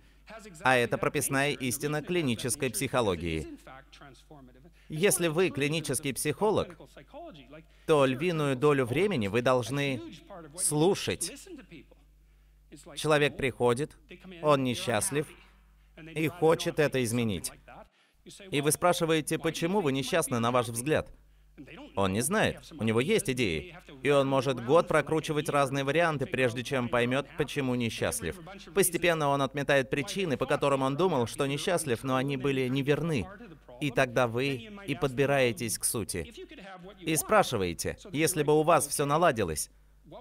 А это прописная истина клинической психологии. Если вы клинический психолог, то львиную долю времени вы должны слушать. Человек приходит, он несчастлив и хочет это изменить. И вы спрашиваете, почему вы несчастны, на ваш взгляд? Он не знает. У него есть идеи. И он может год прокручивать разные варианты, прежде чем поймет, почему несчастлив. Постепенно он отметает причины, по которым он думал, что несчастлив, но они были неверны. И тогда вы и подбираетесь к сути. И спрашиваете, если бы у вас все наладилось,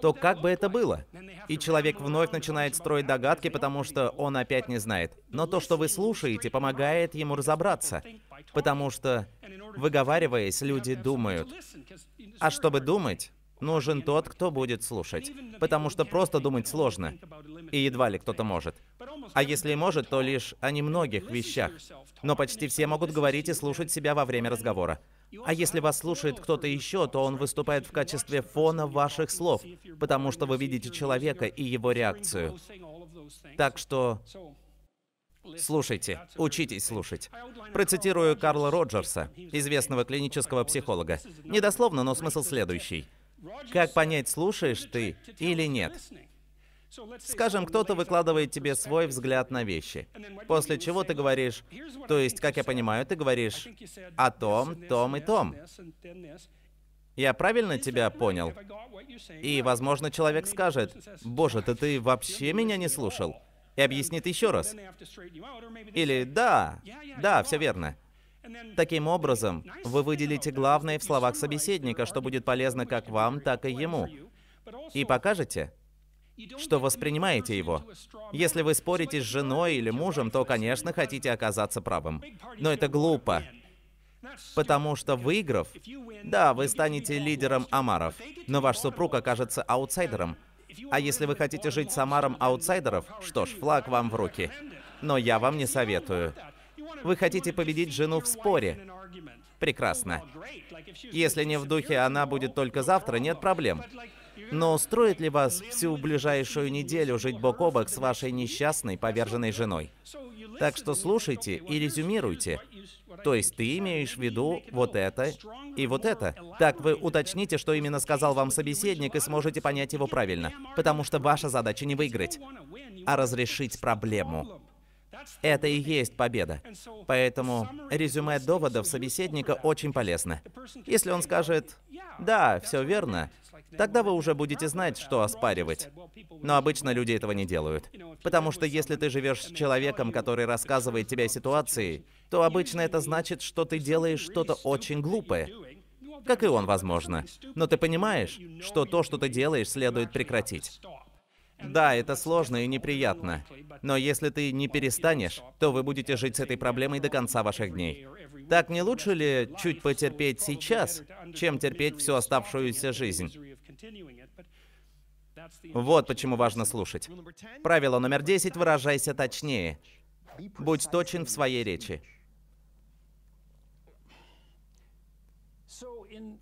то как бы это было? И человек вновь начинает строить догадки, потому что он опять не знает. Но то, что вы слушаете, помогает ему разобраться, потому что, выговариваясь, люди думают. А чтобы думать, нужен тот, кто будет слушать, потому что просто думать сложно, и едва ли кто-то может. А если и может, то лишь о немногих вещах. Но почти все могут говорить и слушать себя во время разговора. А если вас слушает кто-то еще, то он выступает в качестве фона ваших слов, потому что вы видите человека и его реакцию. Так что Слушайте, учитесь слушать. Процитирую Карла Роджерса, известного клинического психолога. Недословно, но смысл следующий. Как понять, слушаешь ты или нет? Скажем, кто-то выкладывает тебе свой взгляд на вещи. После чего ты говоришь, то есть, как я понимаю, ты говоришь о том, том и том. Я правильно тебя понял? И, возможно, человек скажет, «Боже, ты, ты вообще меня не слушал?» И объяснит еще раз. Или «Да, да, все верно». Таким образом, вы выделите главное в словах собеседника, что будет полезно как вам, так и ему. И покажете, что воспринимаете его. Если вы спорите с женой или мужем, то, конечно, хотите оказаться правым. Но это глупо. Потому что выиграв, да, вы станете лидером Амаров, но ваш супруг окажется аутсайдером. А если вы хотите жить с Амаром аутсайдеров, что ж, флаг вам в руки. Но я вам не советую. Вы хотите победить жену в споре. Прекрасно. Если не в духе «она будет только завтра», нет проблем. Но устроит ли вас всю ближайшую неделю жить бок о бок с вашей несчастной, поверженной женой? Так что слушайте и резюмируйте. То есть ты имеешь в виду вот это и вот это. Так вы уточните, что именно сказал вам собеседник, и сможете понять его правильно. Потому что ваша задача не выиграть, а разрешить проблему. Это и есть победа. Поэтому резюме доводов собеседника очень полезно. Если он скажет «Да, все верно», Тогда вы уже будете знать, что оспаривать. Но обычно люди этого не делают. Потому что если ты живешь с человеком, который рассказывает тебе о ситуации, то обычно это значит, что ты делаешь что-то очень глупое. Как и он, возможно. Но ты понимаешь, что то, что ты делаешь, следует прекратить. Да, это сложно и неприятно. Но если ты не перестанешь, то вы будете жить с этой проблемой до конца ваших дней. Так не лучше ли чуть потерпеть сейчас, чем терпеть всю оставшуюся жизнь? Вот почему важно слушать. Правило номер 10 – выражайся точнее. Будь точен в своей речи.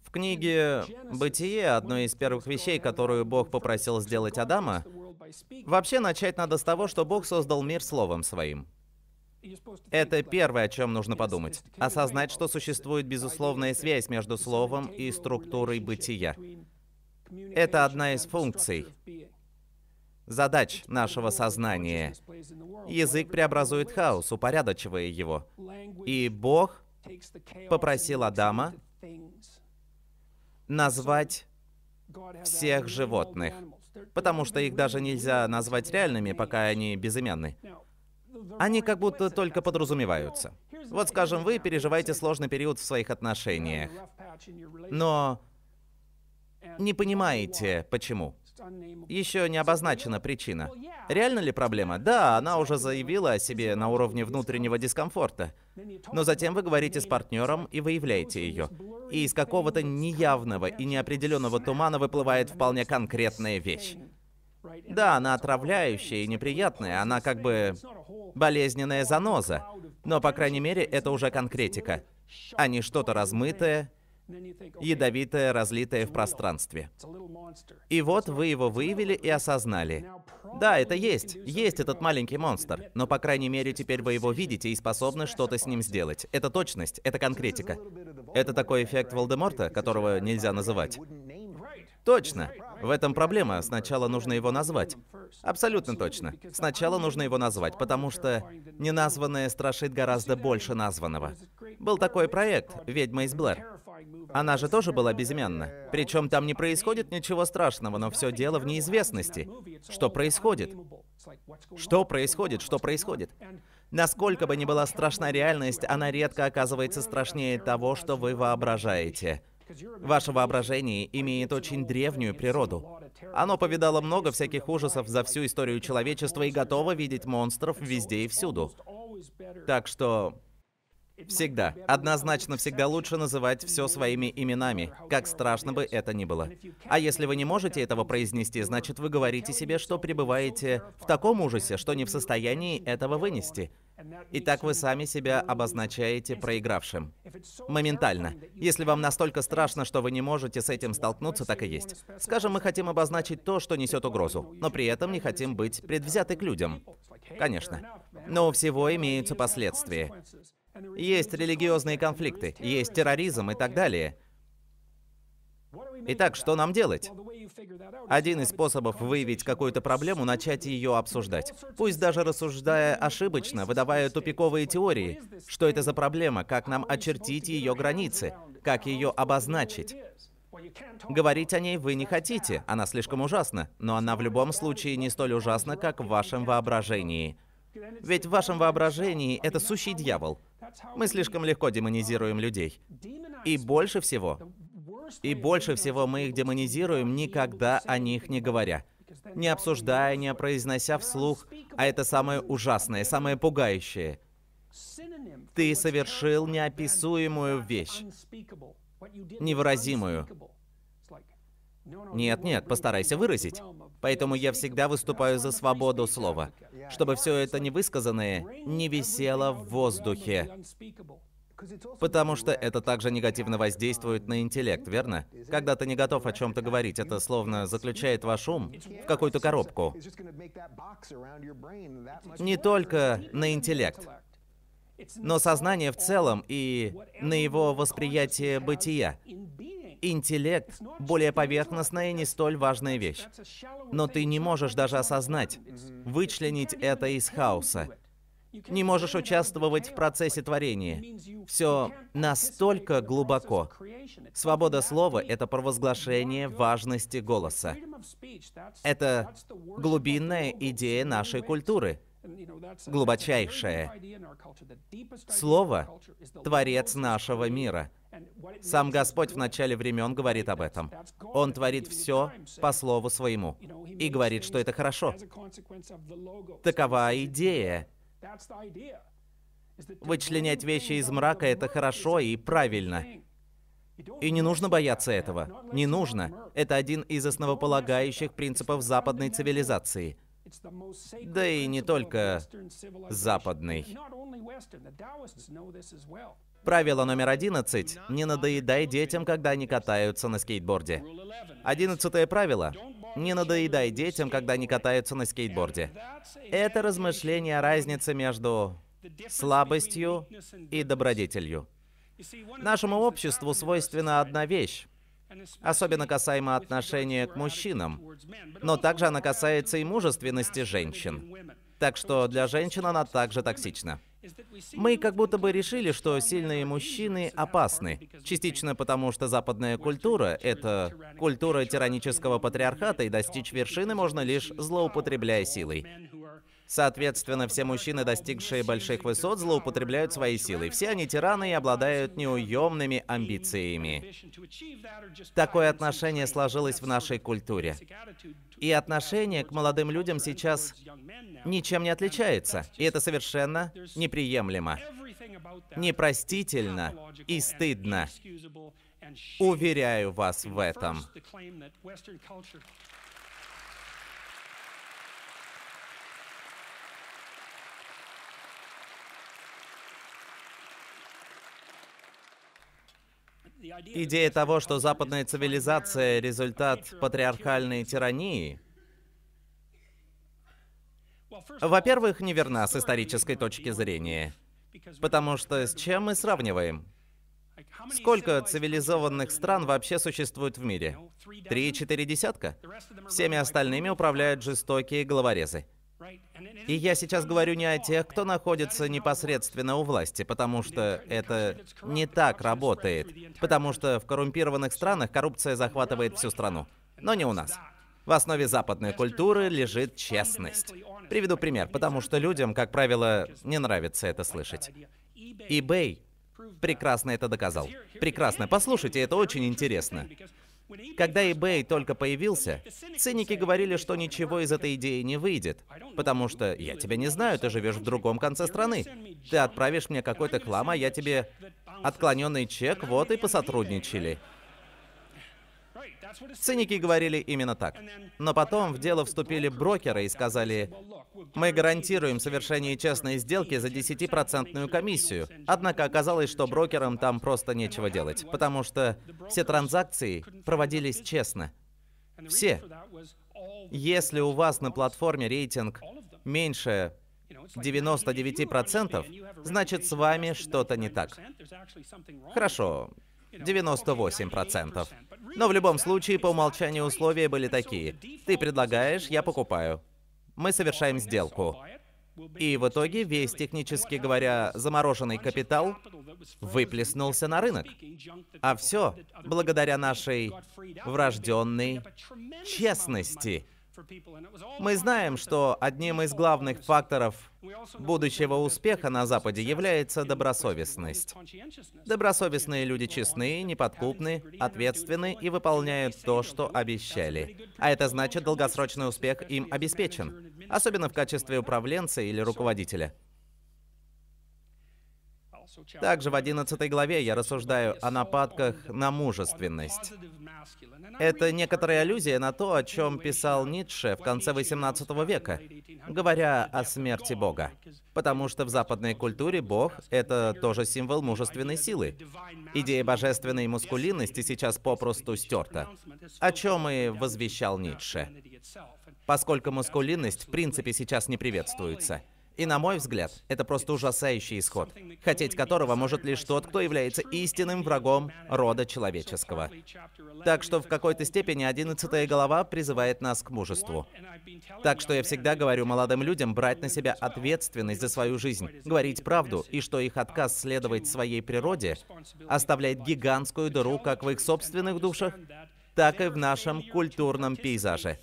В книге «Бытие» одной из первых вещей, которую Бог попросил сделать Адама, вообще начать надо с того, что Бог создал мир словом своим. Это первое, о чем нужно подумать. Осознать, что существует безусловная связь между словом и структурой бытия. Это одна из функций, задач нашего сознания. Язык преобразует хаос, упорядочивая его. И Бог попросил Адама назвать всех животных, потому что их даже нельзя назвать реальными, пока они безымянны. Они как будто только подразумеваются. Вот, скажем, вы переживаете сложный период в своих отношениях, но не понимаете, почему. Еще не обозначена причина. Реально ли проблема? Да, она уже заявила о себе на уровне внутреннего дискомфорта. Но затем вы говорите с партнером и выявляете ее. И из какого-то неявного и неопределенного тумана выплывает вполне конкретная вещь. Да, она отравляющая и неприятная, она как бы болезненная заноза. Но, по крайней мере, это уже конкретика, а не что-то размытое ядовитое, разлитое в пространстве. И вот вы его выявили и осознали. Да, это есть, есть этот маленький монстр, но по крайней мере теперь вы его видите и способны что-то с ним сделать. Это точность, это конкретика. Это такой эффект Волдеморта, которого нельзя называть. Точно. В этом проблема. Сначала нужно его назвать. Абсолютно точно. Сначала нужно его назвать, потому что неназванное страшит гораздо больше названного. Был такой проект «Ведьма из Блэр». Она же тоже была безымянна. Причем там не происходит ничего страшного, но все дело в неизвестности. Что происходит? Что происходит? Что происходит? Насколько бы ни была страшна реальность, она редко оказывается страшнее того, что вы воображаете. Ваше воображение имеет очень древнюю природу. Оно повидало много всяких ужасов за всю историю человечества и готово видеть монстров везде и всюду. Так что Всегда. Однозначно всегда лучше называть все своими именами, как страшно бы это ни было. А если вы не можете этого произнести, значит вы говорите себе, что пребываете в таком ужасе, что не в состоянии этого вынести. И так вы сами себя обозначаете проигравшим. Моментально. Если вам настолько страшно, что вы не можете с этим столкнуться, так и есть. Скажем, мы хотим обозначить то, что несет угрозу, но при этом не хотим быть предвзяты к людям. Конечно. Но у всего имеются последствия. Есть религиозные конфликты, есть терроризм и так далее. Итак, что нам делать? Один из способов выявить какую-то проблему – начать ее обсуждать. Пусть даже рассуждая ошибочно, выдавая тупиковые теории. Что это за проблема? Как нам очертить ее границы? Как ее обозначить? Говорить о ней вы не хотите, она слишком ужасна, но она в любом случае не столь ужасна, как в вашем воображении. Ведь в вашем воображении это сущий дьявол. Мы слишком легко демонизируем людей. И больше всего, и больше всего мы их демонизируем, никогда о них не говоря. Не обсуждая, не произнося вслух, а это самое ужасное, самое пугающее. Ты совершил неописуемую вещь, невыразимую, нет, нет, постарайся выразить. Поэтому я всегда выступаю за свободу слова, чтобы все это невысказанное не висело в воздухе. Потому что это также негативно воздействует на интеллект, верно? Когда ты не готов о чем-то говорить, это словно заключает ваш ум в какую-то коробку. Не только на интеллект, но сознание в целом и на его восприятие бытия интеллект, более поверхностная и не столь важная вещь. Но ты не можешь даже осознать, вычленить это из хаоса. Не можешь участвовать в процессе творения. Все настолько глубоко. Свобода слова — это провозглашение важности голоса. Это глубинная идея нашей культуры — глубочайшая. Слово — творец нашего мира. Сам Господь в начале времен говорит об этом. Он творит все по слову своему и говорит, что это хорошо. Такова идея. Вычленять вещи из мрака — это хорошо и правильно. И не нужно бояться этого. Не нужно. Это один из основополагающих принципов западной цивилизации. Да и не только западной. Правило номер одиннадцать: Не надоедай детям, когда они катаются на скейтборде. Одиннадцатое правило. Не надоедай детям, когда они катаются на скейтборде. Это размышление о разнице между слабостью и добродетелью. Нашему обществу свойственна одна вещь, особенно касаемо отношения к мужчинам, но также она касается и мужественности женщин. Так что для женщин она также токсична. Мы как будто бы решили, что сильные мужчины опасны. Частично потому, что западная культура — это культура тиранического патриархата, и достичь вершины можно лишь злоупотребляя силой. Соответственно, все мужчины, достигшие больших высот, злоупотребляют своей силой. Все они тираны и обладают неуемными амбициями. Такое отношение сложилось в нашей культуре. И отношение к молодым людям сейчас ничем не отличается. И это совершенно неприемлемо, непростительно и стыдно. Уверяю вас в этом. Идея того, что западная цивилизация — результат патриархальной тирании, во-первых, неверна с исторической точки зрения. Потому что с чем мы сравниваем? Сколько цивилизованных стран вообще существует в мире? Три-четыре десятка? Всеми остальными управляют жестокие головорезы. И я сейчас говорю не о тех, кто находится непосредственно у власти, потому что это не так работает. Потому что в коррумпированных странах коррупция захватывает всю страну. Но не у нас. В основе западной культуры лежит честность. Приведу пример, потому что людям, как правило, не нравится это слышать. eBay прекрасно это доказал. Прекрасно. Послушайте, это очень интересно. Когда eBay только появился, циники говорили, что ничего из этой идеи не выйдет, потому что я тебя не знаю, ты живешь в другом конце страны. Ты отправишь мне какой-то хлам, а я тебе отклоненный чек, вот и посотрудничали. Циники говорили именно так. Но потом в дело вступили брокеры и сказали, мы гарантируем совершение честной сделки за 10% комиссию. Однако оказалось, что брокерам там просто нечего делать, потому что все транзакции проводились честно. Все. Если у вас на платформе рейтинг меньше 99%, значит с вами что-то не так. Хорошо, 98%. Но в любом случае, по умолчанию условия были такие. Ты предлагаешь, я покупаю. Мы совершаем сделку. И в итоге весь, технически говоря, замороженный капитал выплеснулся на рынок. А все благодаря нашей врожденной честности. Мы знаем, что одним из главных факторов будущего успеха на Западе является добросовестность. Добросовестные люди честны, неподкупны, ответственны и выполняют то, что обещали. А это значит, долгосрочный успех им обеспечен, особенно в качестве управленца или руководителя. Также в 11 главе я рассуждаю о нападках на мужественность. Это некоторая аллюзия на то, о чем писал Ницше в конце 18 века, говоря о смерти Бога. Потому что в западной культуре Бог — это тоже символ мужественной силы. Идея божественной мускулинности сейчас попросту стерта, о чем и возвещал Ницше. Поскольку мускулинность в принципе сейчас не приветствуется — и на мой взгляд, это просто ужасающий исход, хотеть которого может лишь тот, кто является истинным врагом рода человеческого. Так что в какой-то степени 11 глава призывает нас к мужеству. Так что я всегда говорю молодым людям брать на себя ответственность за свою жизнь, говорить правду, и что их отказ следовать своей природе оставляет гигантскую дыру как в их собственных душах, так и в нашем культурном пейзаже.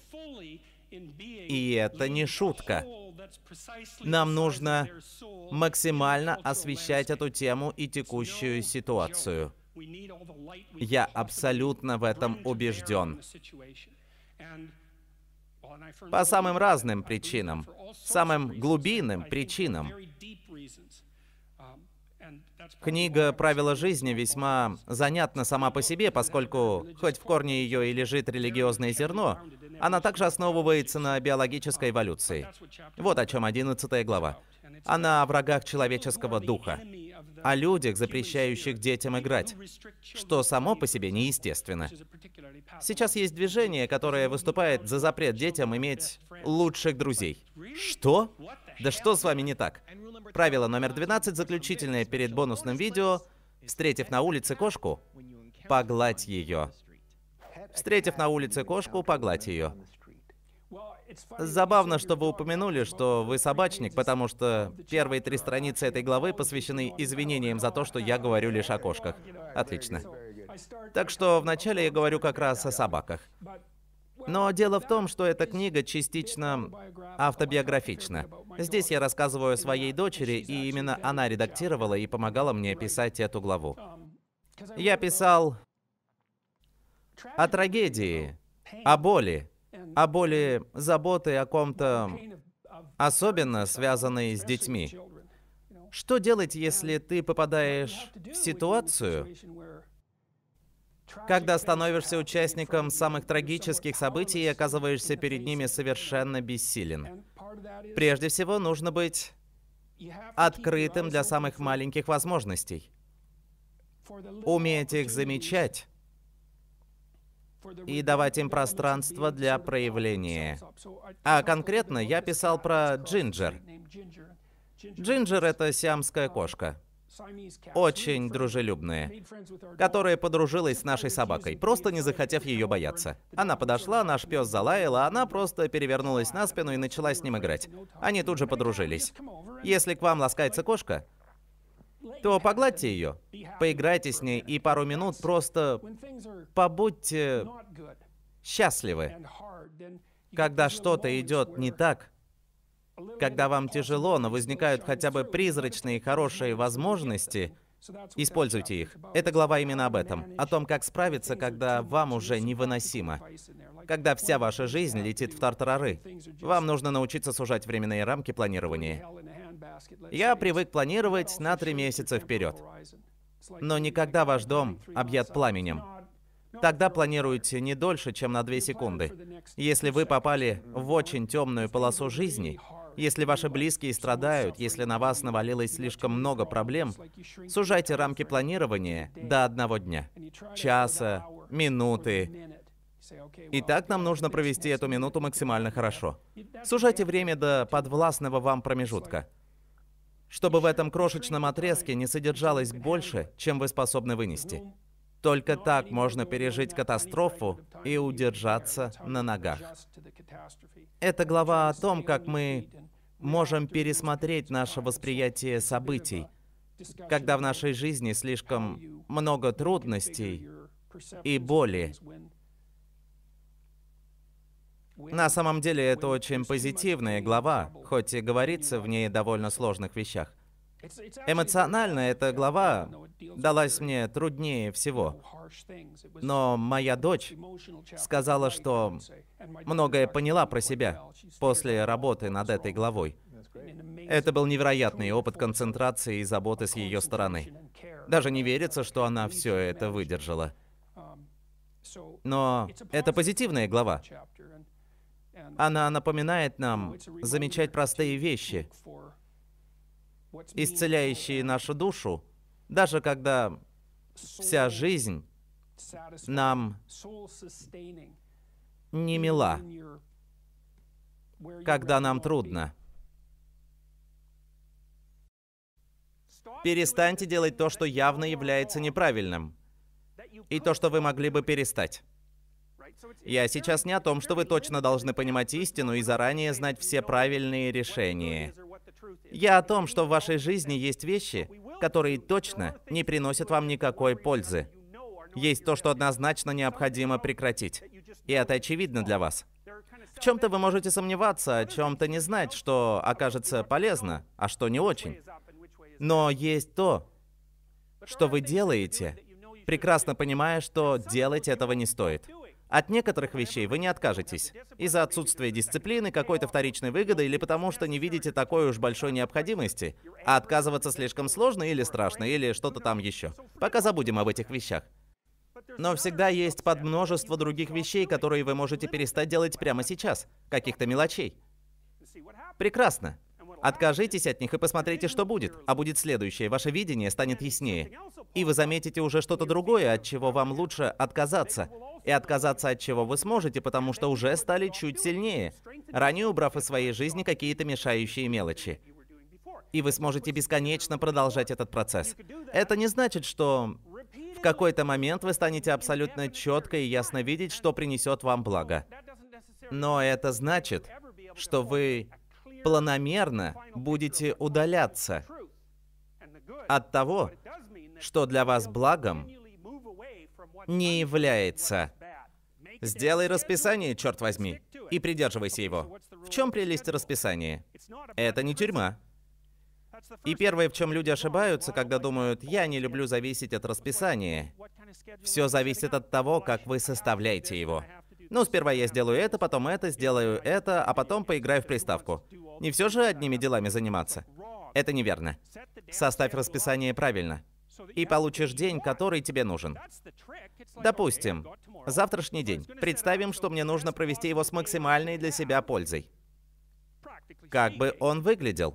И это не шутка. Нам нужно максимально освещать эту тему и текущую ситуацию. Я абсолютно в этом убежден. По самым разным причинам, самым глубинным причинам. Книга «Правила жизни» весьма занятна сама по себе, поскольку, хоть в корне ее и лежит религиозное зерно, она также основывается на биологической эволюции. Вот о чем 11 глава. Она о врагах человеческого духа, о людях, запрещающих детям играть, что само по себе неестественно. Сейчас есть движение, которое выступает за запрет детям иметь лучших друзей. Что? Да что с вами не так? Правило номер 12, заключительное перед бонусным видео. Встретив на улице кошку, погладь ее. Встретив на улице кошку, погладь ее. Забавно, что вы упомянули, что вы собачник, потому что первые три страницы этой главы посвящены извинениям за то, что я говорю лишь о кошках. Отлично. Так что вначале я говорю как раз о собаках. Но дело в том, что эта книга частично автобиографична. Здесь я рассказываю о своей дочери, и именно она редактировала и помогала мне писать эту главу. Я писал о трагедии, о боли, о боли заботы о ком-то, особенно связанной с детьми. Что делать, если ты попадаешь в ситуацию, когда становишься участником самых трагических событий и оказываешься перед ними совершенно бессилен. Прежде всего, нужно быть открытым для самых маленьких возможностей. Уметь их замечать и давать им пространство для проявления. А конкретно я писал про Джинджер. Джинджер — это сиамская кошка очень дружелюбные, которая подружилась с нашей собакой, просто не захотев ее бояться. Она подошла, наш пес залаял, а она просто перевернулась на спину и начала с ним играть. Они тут же подружились. Если к вам ласкается кошка, то погладьте ее, поиграйте с ней и пару минут просто побудьте счастливы. Когда что-то идет не так, когда вам тяжело, но возникают хотя бы призрачные хорошие возможности, Используйте их. Эта глава именно об этом. О том, как справиться, когда вам уже невыносимо. Когда вся ваша жизнь летит в тартарары. Вам нужно научиться сужать временные рамки планирования. Я привык планировать на три месяца вперед. Но никогда ваш дом объят пламенем. Тогда планируйте не дольше, чем на две секунды. Если вы попали в очень темную полосу жизни, если ваши близкие страдают, если на вас навалилось слишком много проблем, сужайте рамки планирования до одного дня, часа, минуты. И так нам нужно провести эту минуту максимально хорошо. Сужайте время до подвластного вам промежутка, чтобы в этом крошечном отрезке не содержалось больше, чем вы способны вынести. Только так можно пережить катастрофу и удержаться на ногах. Это глава о том, как мы можем пересмотреть наше восприятие событий, когда в нашей жизни слишком много трудностей и боли. На самом деле это очень позитивная глава, хоть и говорится в ней довольно сложных вещах. Эмоционально эта глава далась мне труднее всего. Но моя дочь сказала, что многое поняла про себя после работы над этой главой. Это был невероятный опыт концентрации и заботы с ее стороны. Даже не верится, что она все это выдержала. Но это позитивная глава. Она напоминает нам замечать простые вещи исцеляющие нашу душу, даже когда вся жизнь нам не мила, когда нам трудно. Перестаньте делать то, что явно является неправильным, и то, что вы могли бы перестать. Я сейчас не о том, что вы точно должны понимать истину и заранее знать все правильные решения. Я о том, что в вашей жизни есть вещи, которые точно не приносят вам никакой пользы. Есть то, что однозначно необходимо прекратить. И это очевидно для вас. В чем-то вы можете сомневаться, о чем-то не знать, что окажется полезно, а что не очень. Но есть то, что вы делаете, прекрасно понимая, что делать этого не стоит. От некоторых вещей вы не откажетесь. Из-за отсутствия дисциплины, какой-то вторичной выгоды или потому, что не видите такой уж большой необходимости. А отказываться слишком сложно или страшно, или что-то там еще. Пока забудем об этих вещах. Но всегда есть под множество других вещей, которые вы можете перестать делать прямо сейчас. Каких-то мелочей. Прекрасно. Откажитесь от них и посмотрите, что будет. А будет следующее, ваше видение станет яснее. И вы заметите уже что-то другое, от чего вам лучше отказаться. И отказаться от чего вы сможете, потому что уже стали чуть сильнее, ранее убрав из своей жизни какие-то мешающие мелочи. И вы сможете бесконечно продолжать этот процесс. Это не значит, что в какой-то момент вы станете абсолютно четко и ясно видеть, что принесет вам благо. Но это значит, что вы планомерно будете удаляться от того, что для вас благом не является. Сделай расписание, черт возьми, и придерживайся его. В чем прелесть расписания? Это не тюрьма. И первое, в чем люди ошибаются, когда думают, я не люблю зависеть от расписания. Все зависит от того, как вы составляете его. Ну, сперва я сделаю это, потом это, сделаю это, а потом поиграю в приставку. Не все же одними делами заниматься. Это неверно. Составь расписание правильно и получишь день, который тебе нужен. Допустим, завтрашний день. Представим, что мне нужно провести его с максимальной для себя пользой. Как бы он выглядел?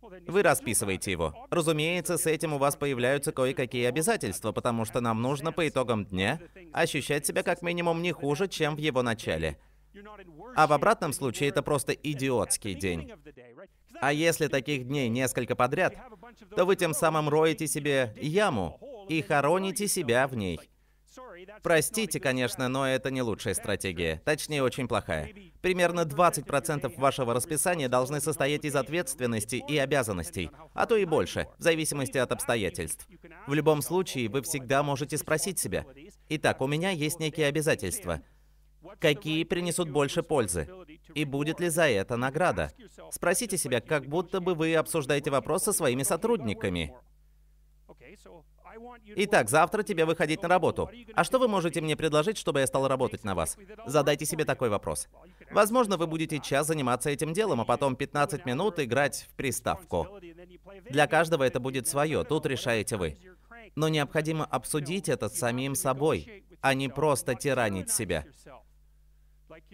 Вы расписываете его. Разумеется, с этим у вас появляются кое-какие обязательства, потому что нам нужно по итогам дня ощущать себя как минимум не хуже, чем в его начале. А в обратном случае это просто идиотский день. А если таких дней несколько подряд, то вы тем самым роете себе яму и хороните себя в ней. Простите, конечно, но это не лучшая стратегия. Точнее, очень плохая. Примерно 20% вашего расписания должны состоять из ответственности и обязанностей, а то и больше, в зависимости от обстоятельств. В любом случае, вы всегда можете спросить себя. Итак, у меня есть некие обязательства какие принесут больше пользы, и будет ли за это награда. Спросите себя, как будто бы вы обсуждаете вопрос со своими сотрудниками. Итак, завтра тебе выходить на работу. А что вы можете мне предложить, чтобы я стал работать на вас? Задайте себе такой вопрос. Возможно, вы будете час заниматься этим делом, а потом 15 минут играть в приставку. Для каждого это будет свое, тут решаете вы. Но необходимо обсудить это с самим собой, а не просто тиранить себя.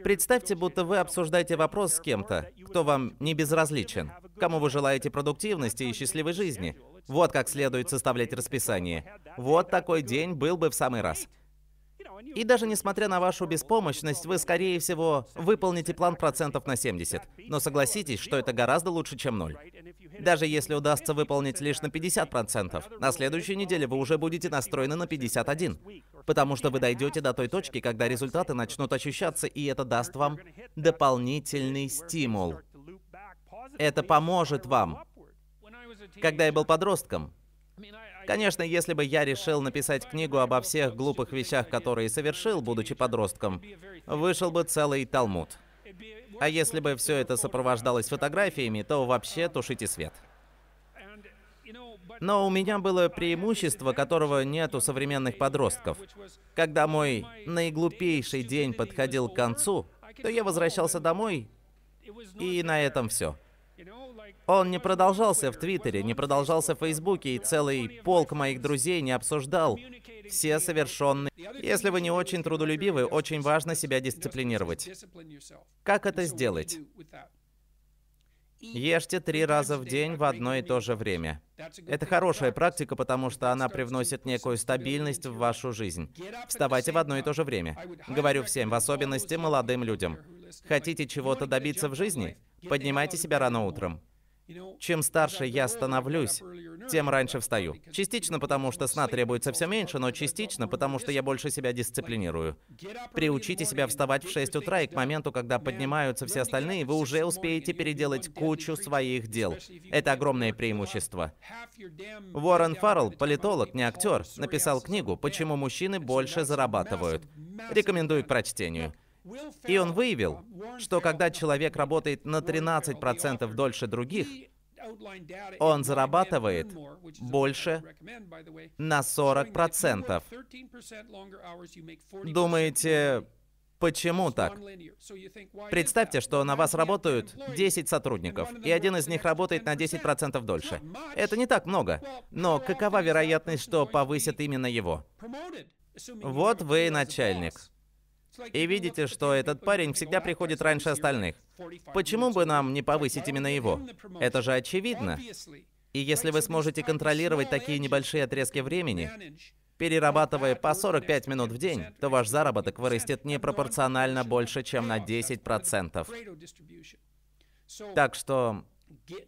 Представьте, будто вы обсуждаете вопрос с кем-то, кто вам не безразличен, кому вы желаете продуктивности и счастливой жизни. Вот как следует составлять расписание. Вот такой день был бы в самый раз. И даже несмотря на вашу беспомощность, вы, скорее всего, выполните план процентов на 70. Но согласитесь, что это гораздо лучше, чем ноль. Даже если удастся выполнить лишь на 50%, на следующей неделе вы уже будете настроены на 51. Потому что вы дойдете до той точки, когда результаты начнут ощущаться, и это даст вам дополнительный стимул. Это поможет вам. Когда я был подростком, Конечно, если бы я решил написать книгу обо всех глупых вещах, которые совершил, будучи подростком, вышел бы целый талмуд. А если бы все это сопровождалось фотографиями, то вообще тушите свет. Но у меня было преимущество, которого нет у современных подростков. Когда мой наиглупейший день подходил к концу, то я возвращался домой, и на этом все. Он не продолжался в Твиттере, не продолжался в Фейсбуке, и целый полк моих друзей не обсуждал все совершенные... Если вы не очень трудолюбивы, очень важно себя дисциплинировать. Как это сделать? Ешьте три раза в день в одно и то же время. Это хорошая практика, потому что она привносит некую стабильность в вашу жизнь. Вставайте в одно и то же время. Говорю всем, в особенности молодым людям. Хотите чего-то добиться в жизни? Поднимайте себя рано утром. Чем старше я становлюсь, тем раньше встаю. Частично потому, что сна требуется все меньше, но частично потому, что я больше себя дисциплинирую. Приучите себя вставать в 6 утра, и к моменту, когда поднимаются все остальные, вы уже успеете переделать кучу своих дел. Это огромное преимущество. Уоррен Фаррелл, политолог, не актер, написал книгу «Почему мужчины больше зарабатывают». Рекомендую к прочтению. И он выявил, что когда человек работает на 13% дольше других, он зарабатывает больше на 40%. Думаете, Почему так? Представьте, что на вас работают 10 сотрудников, и один из них работает на 10% дольше. Это не так много, но какова вероятность, что повысят именно его? Вот вы начальник. И видите, что этот парень всегда приходит раньше остальных. Почему бы нам не повысить именно его? Это же очевидно. И если вы сможете контролировать такие небольшие отрезки времени, перерабатывая по 45 минут в день, то ваш заработок вырастет непропорционально больше, чем на 10%. Так что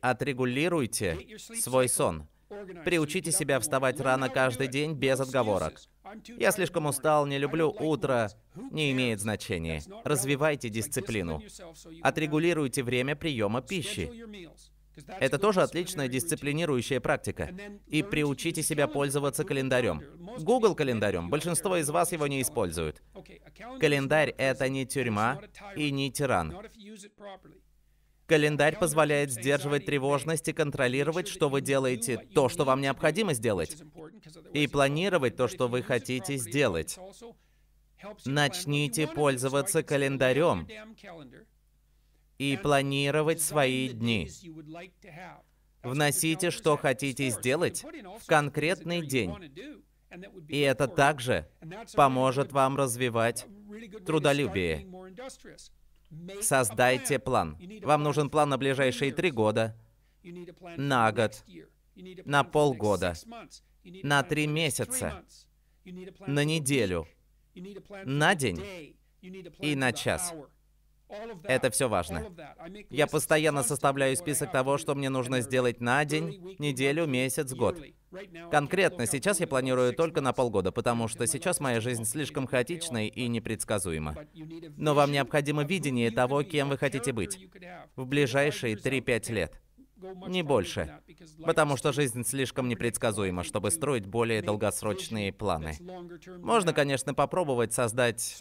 отрегулируйте свой сон. Приучите себя вставать рано каждый день без отговорок. Я слишком устал, не люблю утро, не имеет значения. Развивайте дисциплину. Отрегулируйте время приема пищи. Это тоже отличная дисциплинирующая практика. И приучите себя пользоваться календарем. Google календарем. Большинство из вас его не используют. Календарь — это не тюрьма и не тиран. Календарь позволяет сдерживать тревожность и контролировать, что вы делаете, то, что вам необходимо сделать, и планировать то, что вы хотите сделать. Начните пользоваться календарем и планировать свои дни. Вносите, что хотите сделать в конкретный день. И это также поможет вам развивать трудолюбие. Создайте план. Вам нужен план на ближайшие три года, на год, на полгода, на три месяца, на неделю, на день и на час. Это все важно. Я постоянно составляю список того, что мне нужно сделать на день, неделю, месяц, год. Конкретно сейчас я планирую только на полгода, потому что сейчас моя жизнь слишком хаотична и непредсказуема. Но вам необходимо видение того, кем вы хотите быть в ближайшие 3-5 лет. Не больше, потому что жизнь слишком непредсказуема, чтобы строить более долгосрочные планы. Можно, конечно, попробовать создать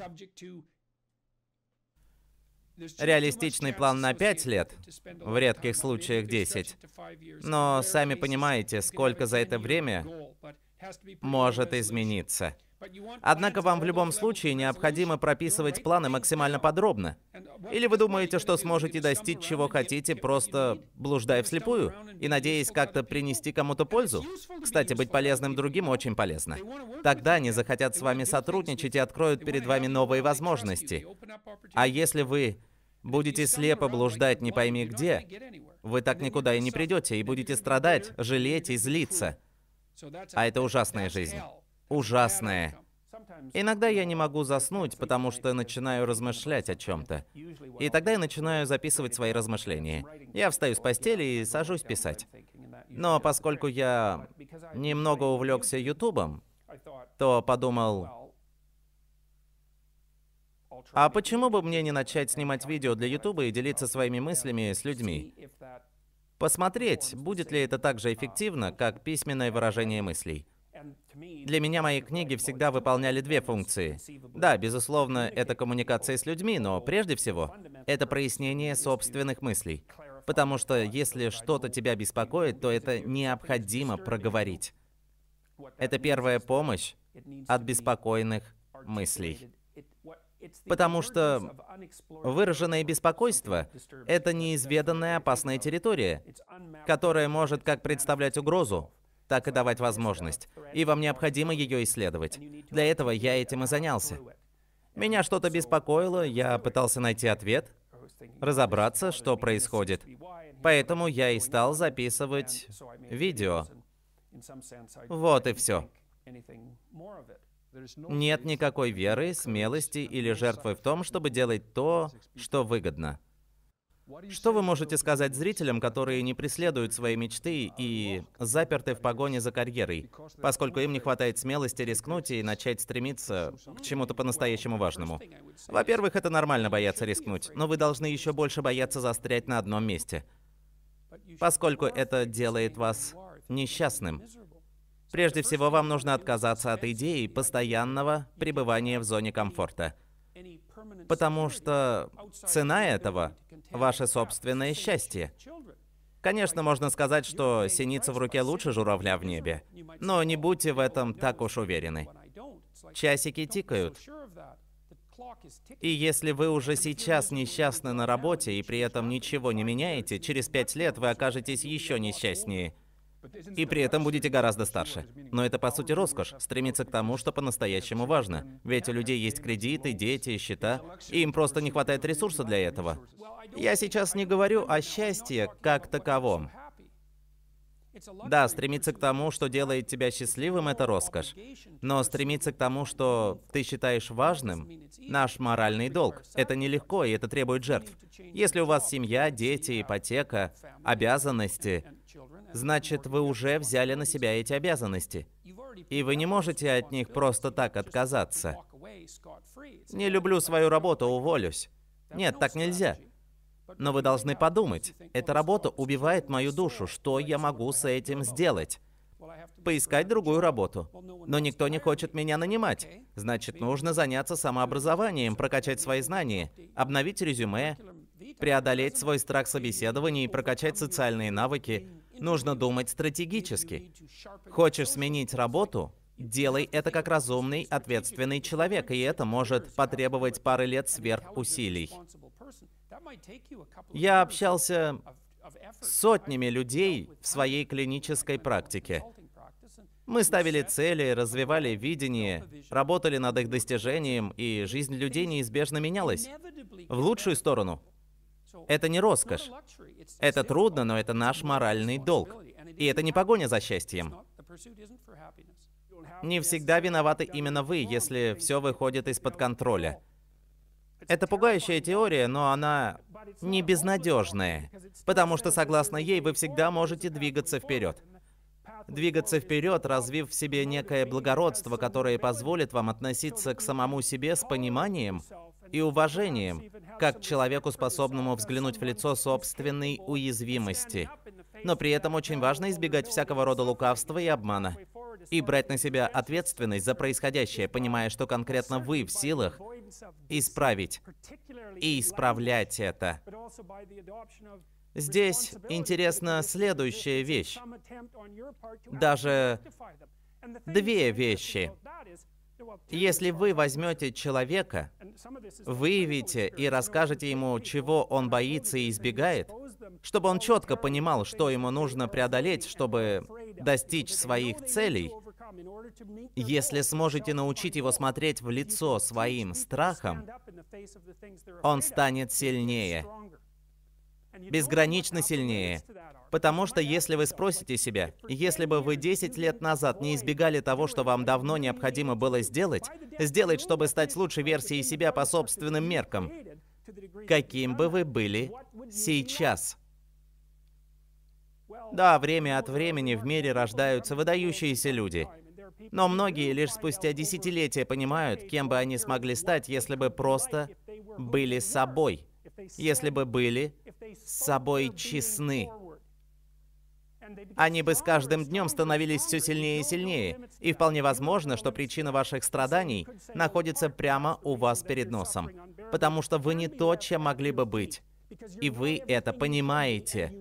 Реалистичный план на 5 лет, в редких случаях 10. Но сами понимаете, сколько за это время может измениться. Однако вам в любом случае необходимо прописывать планы максимально подробно. Или вы думаете, что сможете достичь чего хотите, просто блуждая вслепую и надеясь как-то принести кому-то пользу? Кстати, быть полезным другим очень полезно. Тогда они захотят с вами сотрудничать и откроют перед вами новые возможности. А если вы будете слепо блуждать не пойми где, вы так никуда и не придете, и будете страдать, жалеть и злиться. А это ужасная жизнь. Ужасная. Иногда я не могу заснуть, потому что начинаю размышлять о чем-то. И тогда я начинаю записывать свои размышления. Я встаю с постели и сажусь писать. Но поскольку я немного увлекся Ютубом, то подумал, а почему бы мне не начать снимать видео для Ютуба и делиться своими мыслями с людьми? Посмотреть, будет ли это так же эффективно, как письменное выражение мыслей. Для меня мои книги всегда выполняли две функции. Да, безусловно, это коммуникация с людьми, но прежде всего, это прояснение собственных мыслей. Потому что если что-то тебя беспокоит, то это необходимо проговорить. Это первая помощь от беспокойных мыслей. Потому что выраженное беспокойство — это неизведанная опасная территория, которая может как представлять угрозу, так и давать возможность. И вам необходимо ее исследовать. Для этого я этим и занялся. Меня что-то беспокоило, я пытался найти ответ, разобраться, что происходит. Поэтому я и стал записывать видео. Вот и все. Нет никакой веры, смелости или жертвы в том, чтобы делать то, что выгодно. Что вы можете сказать зрителям, которые не преследуют свои мечты и заперты в погоне за карьерой, поскольку им не хватает смелости рискнуть и начать стремиться к чему-то по-настоящему важному? Во-первых, это нормально бояться рискнуть, но вы должны еще больше бояться застрять на одном месте, поскольку это делает вас несчастным. Прежде всего, вам нужно отказаться от идеи постоянного пребывания в зоне комфорта. Потому что цена этого — ваше собственное счастье. Конечно, можно сказать, что синица в руке лучше журавля в небе, но не будьте в этом так уж уверены. Часики тикают. И если вы уже сейчас несчастны на работе и при этом ничего не меняете, через пять лет вы окажетесь еще несчастнее — и при этом будете гораздо старше. Но это по сути роскошь, стремиться к тому, что по-настоящему важно. Ведь у людей есть кредиты, дети, счета, и им просто не хватает ресурса для этого. Я сейчас не говорю о счастье как таковом. Да, стремиться к тому, что делает тебя счастливым, это роскошь. Но стремиться к тому, что ты считаешь важным, наш моральный долг. Это нелегко, и это требует жертв. Если у вас семья, дети, ипотека, обязанности, значит, вы уже взяли на себя эти обязанности. И вы не можете от них просто так отказаться. Не люблю свою работу, уволюсь. Нет, так нельзя. Но вы должны подумать, эта работа убивает мою душу, что я могу с этим сделать? Поискать другую работу. Но никто не хочет меня нанимать. Значит, нужно заняться самообразованием, прокачать свои знания, обновить резюме, преодолеть свой страх собеседования и прокачать социальные навыки, нужно думать стратегически. Хочешь сменить работу? Делай это как разумный, ответственный человек, и это может потребовать пары лет сверхусилий. Я общался с сотнями людей в своей клинической практике. Мы ставили цели, развивали видение, работали над их достижением, и жизнь людей неизбежно менялась. В лучшую сторону. Это не роскошь. Это трудно, но это наш моральный долг. И это не погоня за счастьем. Не всегда виноваты именно вы, если все выходит из-под контроля. Это пугающая теория, но она не безнадежная, потому что, согласно ей, вы всегда можете двигаться вперед. Двигаться вперед, развив в себе некое благородство, которое позволит вам относиться к самому себе с пониманием и уважением, как человеку, способному взглянуть в лицо собственной уязвимости. Но при этом очень важно избегать всякого рода лукавства и обмана. И брать на себя ответственность за происходящее, понимая, что конкретно вы в силах исправить и исправлять это. Здесь интересна следующая вещь. Даже две вещи. Если вы возьмете человека, выявите и расскажете ему, чего он боится и избегает, чтобы он четко понимал, что ему нужно преодолеть, чтобы достичь своих целей, если сможете научить его смотреть в лицо своим страхам, он станет сильнее безгранично сильнее. Потому что если вы спросите себя, если бы вы 10 лет назад не избегали того, что вам давно необходимо было сделать, сделать, чтобы стать лучшей версией себя по собственным меркам, каким бы вы были сейчас? Да, время от времени в мире рождаются выдающиеся люди. Но многие лишь спустя десятилетия понимают, кем бы они смогли стать, если бы просто были собой если бы были с собой честны. Они бы с каждым днем становились все сильнее и сильнее, и вполне возможно, что причина ваших страданий находится прямо у вас перед носом, потому что вы не то, чем могли бы быть, и вы это понимаете.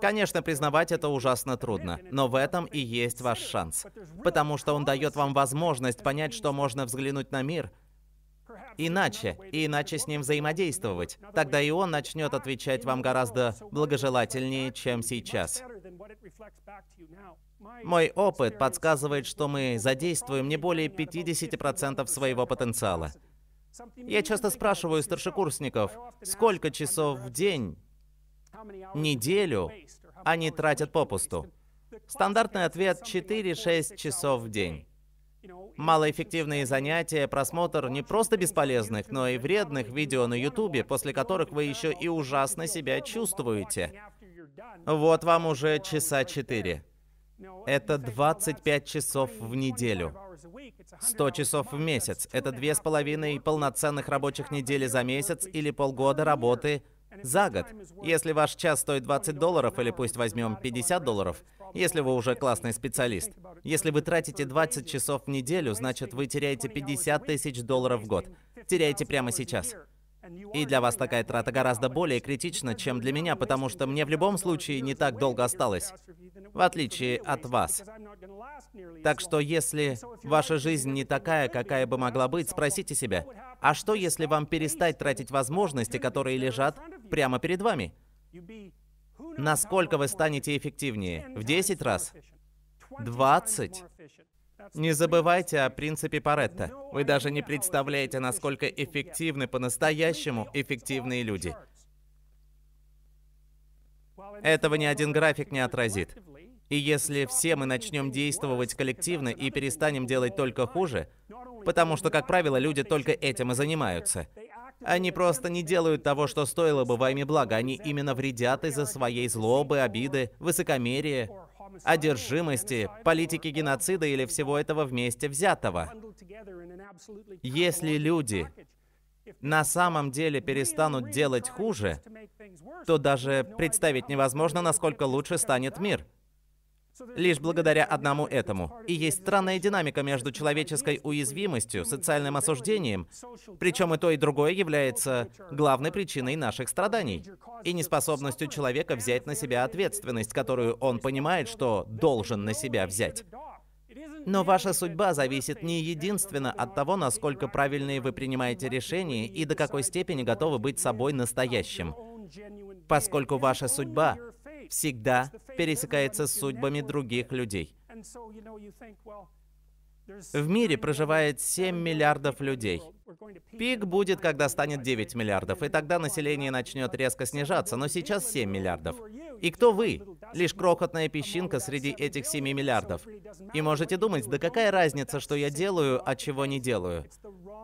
Конечно, признавать это ужасно трудно, но в этом и есть ваш шанс, потому что он дает вам возможность понять, что можно взглянуть на мир – иначе, и иначе с ним взаимодействовать. Тогда и он начнет отвечать вам гораздо благожелательнее, чем сейчас. Мой опыт подсказывает, что мы задействуем не более 50% своего потенциала. Я часто спрашиваю старшекурсников, сколько часов в день, неделю они тратят попусту. Стандартный ответ 4-6 часов в день. Малоэффективные занятия, просмотр не просто бесполезных, но и вредных видео на Ютубе, после которых вы еще и ужасно себя чувствуете. Вот вам уже часа четыре. Это 25 часов в неделю. 100 часов в месяц. Это две с половиной полноценных рабочих недели за месяц или полгода работы за год. Если ваш час стоит 20 долларов или пусть возьмем 50 долларов, если вы уже классный специалист, если вы тратите 20 часов в неделю, значит вы теряете 50 тысяч долларов в год. Теряете прямо сейчас. И для вас такая трата гораздо более критична, чем для меня, потому что мне в любом случае не так долго осталось, в отличие от вас. Так что если ваша жизнь не такая, какая бы могла быть, спросите себя, а что если вам перестать тратить возможности, которые лежат прямо перед вами? Насколько вы станете эффективнее? В 10 раз? 20? Не забывайте о принципе Паретта. Вы даже не представляете, насколько эффективны по-настоящему эффективные люди. Этого ни один график не отразит. И если все мы начнем действовать коллективно и перестанем делать только хуже, потому что, как правило, люди только этим и занимаются. Они просто не делают того, что стоило бы во имя блага, они именно вредят из-за своей злобы, обиды, высокомерия одержимости, политики геноцида или всего этого вместе взятого. Если люди на самом деле перестанут делать хуже, то даже представить невозможно, насколько лучше станет мир лишь благодаря одному этому. И есть странная динамика между человеческой уязвимостью, социальным осуждением, причем и то, и другое является главной причиной наших страданий и неспособностью человека взять на себя ответственность, которую он понимает, что должен на себя взять. Но ваша судьба зависит не единственно от того, насколько правильные вы принимаете решения и до какой степени готовы быть собой настоящим. Поскольку ваша судьба всегда пересекается с судьбами других людей. В мире проживает 7 миллиардов людей. Пик будет, когда станет 9 миллиардов, и тогда население начнет резко снижаться, но сейчас 7 миллиардов. И кто вы? Лишь крохотная песчинка среди этих 7 миллиардов. И можете думать, да какая разница, что я делаю, а чего не делаю.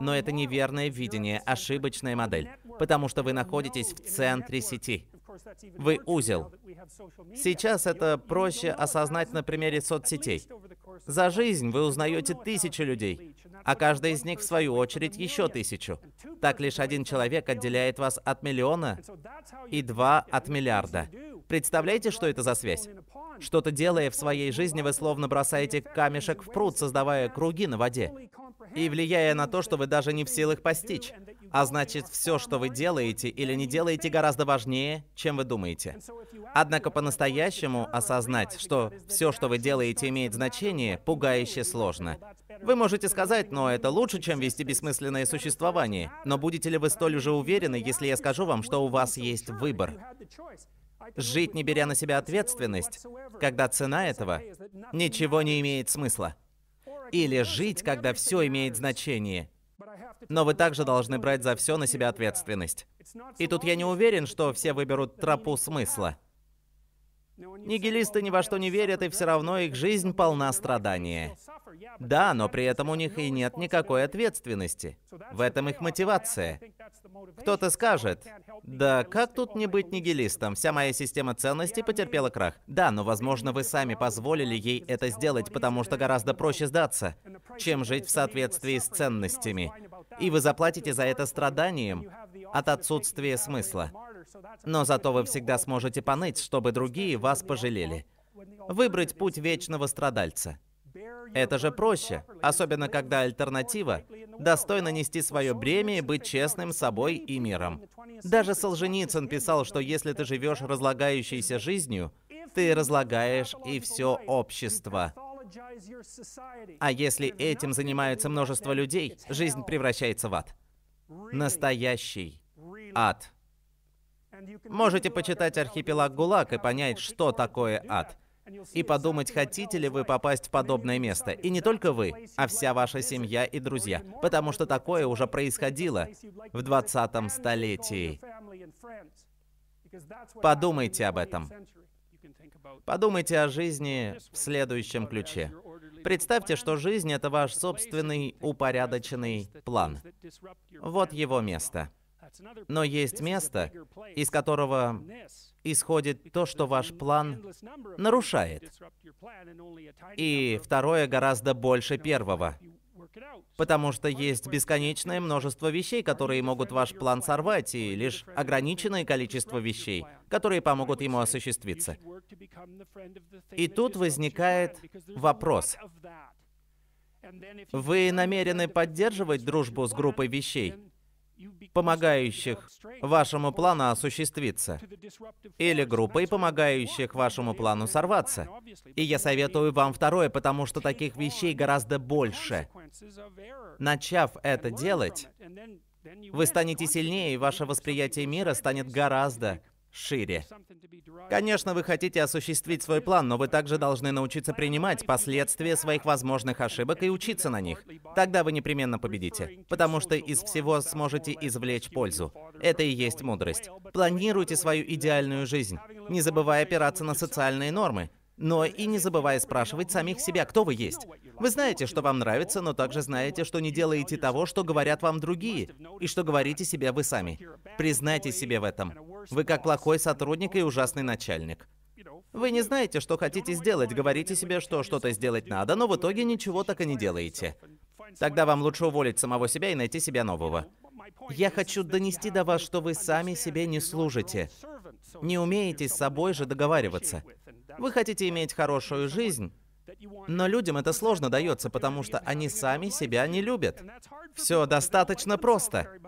Но это неверное видение, ошибочная модель, потому что вы находитесь в центре сети вы узел. Сейчас это проще осознать на примере соцсетей. За жизнь вы узнаете тысячи людей, а каждый из них, в свою очередь, еще тысячу. Так лишь один человек отделяет вас от миллиона и два от миллиарда. Представляете, что это за связь? Что-то делая в своей жизни, вы словно бросаете камешек в пруд, создавая круги на воде и влияя на то, что вы даже не в силах постичь. А значит, все, что вы делаете или не делаете, гораздо важнее, чем вы думаете. Однако по-настоящему осознать, что все, что вы делаете, имеет значение, пугающе сложно. Вы можете сказать, но это лучше, чем вести бессмысленное существование. Но будете ли вы столь же уверены, если я скажу вам, что у вас есть выбор? жить, не беря на себя ответственность, когда цена этого ничего не имеет смысла. Или жить, когда все имеет значение. Но вы также должны брать за все на себя ответственность. И тут я не уверен, что все выберут тропу смысла. Нигилисты ни во что не верят, и все равно их жизнь полна страдания. Да, но при этом у них и нет никакой ответственности. В этом их мотивация. Кто-то скажет, да как тут не быть нигилистом? Вся моя система ценностей потерпела крах. Да, но возможно вы сами позволили ей это сделать, потому что гораздо проще сдаться, чем жить в соответствии с ценностями. И вы заплатите за это страданием от отсутствия смысла. Но зато вы всегда сможете поныть, чтобы другие вас пожалели. Выбрать путь вечного страдальца. Это же проще, особенно когда альтернатива – достойно нести свое бремя и быть честным с собой и миром. Даже Солженицын писал, что если ты живешь разлагающейся жизнью, ты разлагаешь и все общество. А если этим занимаются множество людей, жизнь превращается в ад. Настоящий ад. Можете почитать «Архипелаг ГУЛАГ» и понять, что такое ад. И подумать, хотите ли вы попасть в подобное место. И не только вы, а вся ваша семья и друзья. Потому что такое уже происходило в 20 столетии. Подумайте об этом. Подумайте о жизни в следующем ключе. Представьте, что жизнь — это ваш собственный упорядоченный план. Вот его место — но есть место, из которого исходит то, что ваш план нарушает. И второе гораздо больше первого. Потому что есть бесконечное множество вещей, которые могут ваш план сорвать, и лишь ограниченное количество вещей, которые помогут ему осуществиться. И тут возникает вопрос. Вы намерены поддерживать дружбу с группой вещей, помогающих вашему плану осуществиться, или группой, помогающих вашему плану сорваться. И я советую вам второе, потому что таких вещей гораздо больше. Начав это делать, вы станете сильнее, и ваше восприятие мира станет гораздо шире. Конечно, вы хотите осуществить свой план, но вы также должны научиться принимать последствия своих возможных ошибок и учиться на них. Тогда вы непременно победите, потому что из всего сможете извлечь пользу. Это и есть мудрость. Планируйте свою идеальную жизнь, не забывая опираться на социальные нормы, но и не забывая спрашивать самих себя, кто вы есть. Вы знаете, что вам нравится, но также знаете, что не делаете того, что говорят вам другие, и что говорите себе вы сами. Признайте себе в этом. Вы как плохой сотрудник и ужасный начальник. Вы не знаете, что хотите сделать, говорите себе, что что-то сделать надо, но в итоге ничего так и не делаете. Тогда вам лучше уволить самого себя и найти себя нового. Я хочу донести до вас, что вы сами себе не служите не умеете с собой же договариваться. Вы хотите иметь хорошую жизнь, но людям это сложно дается, потому что они сами себя не любят. Все достаточно просто.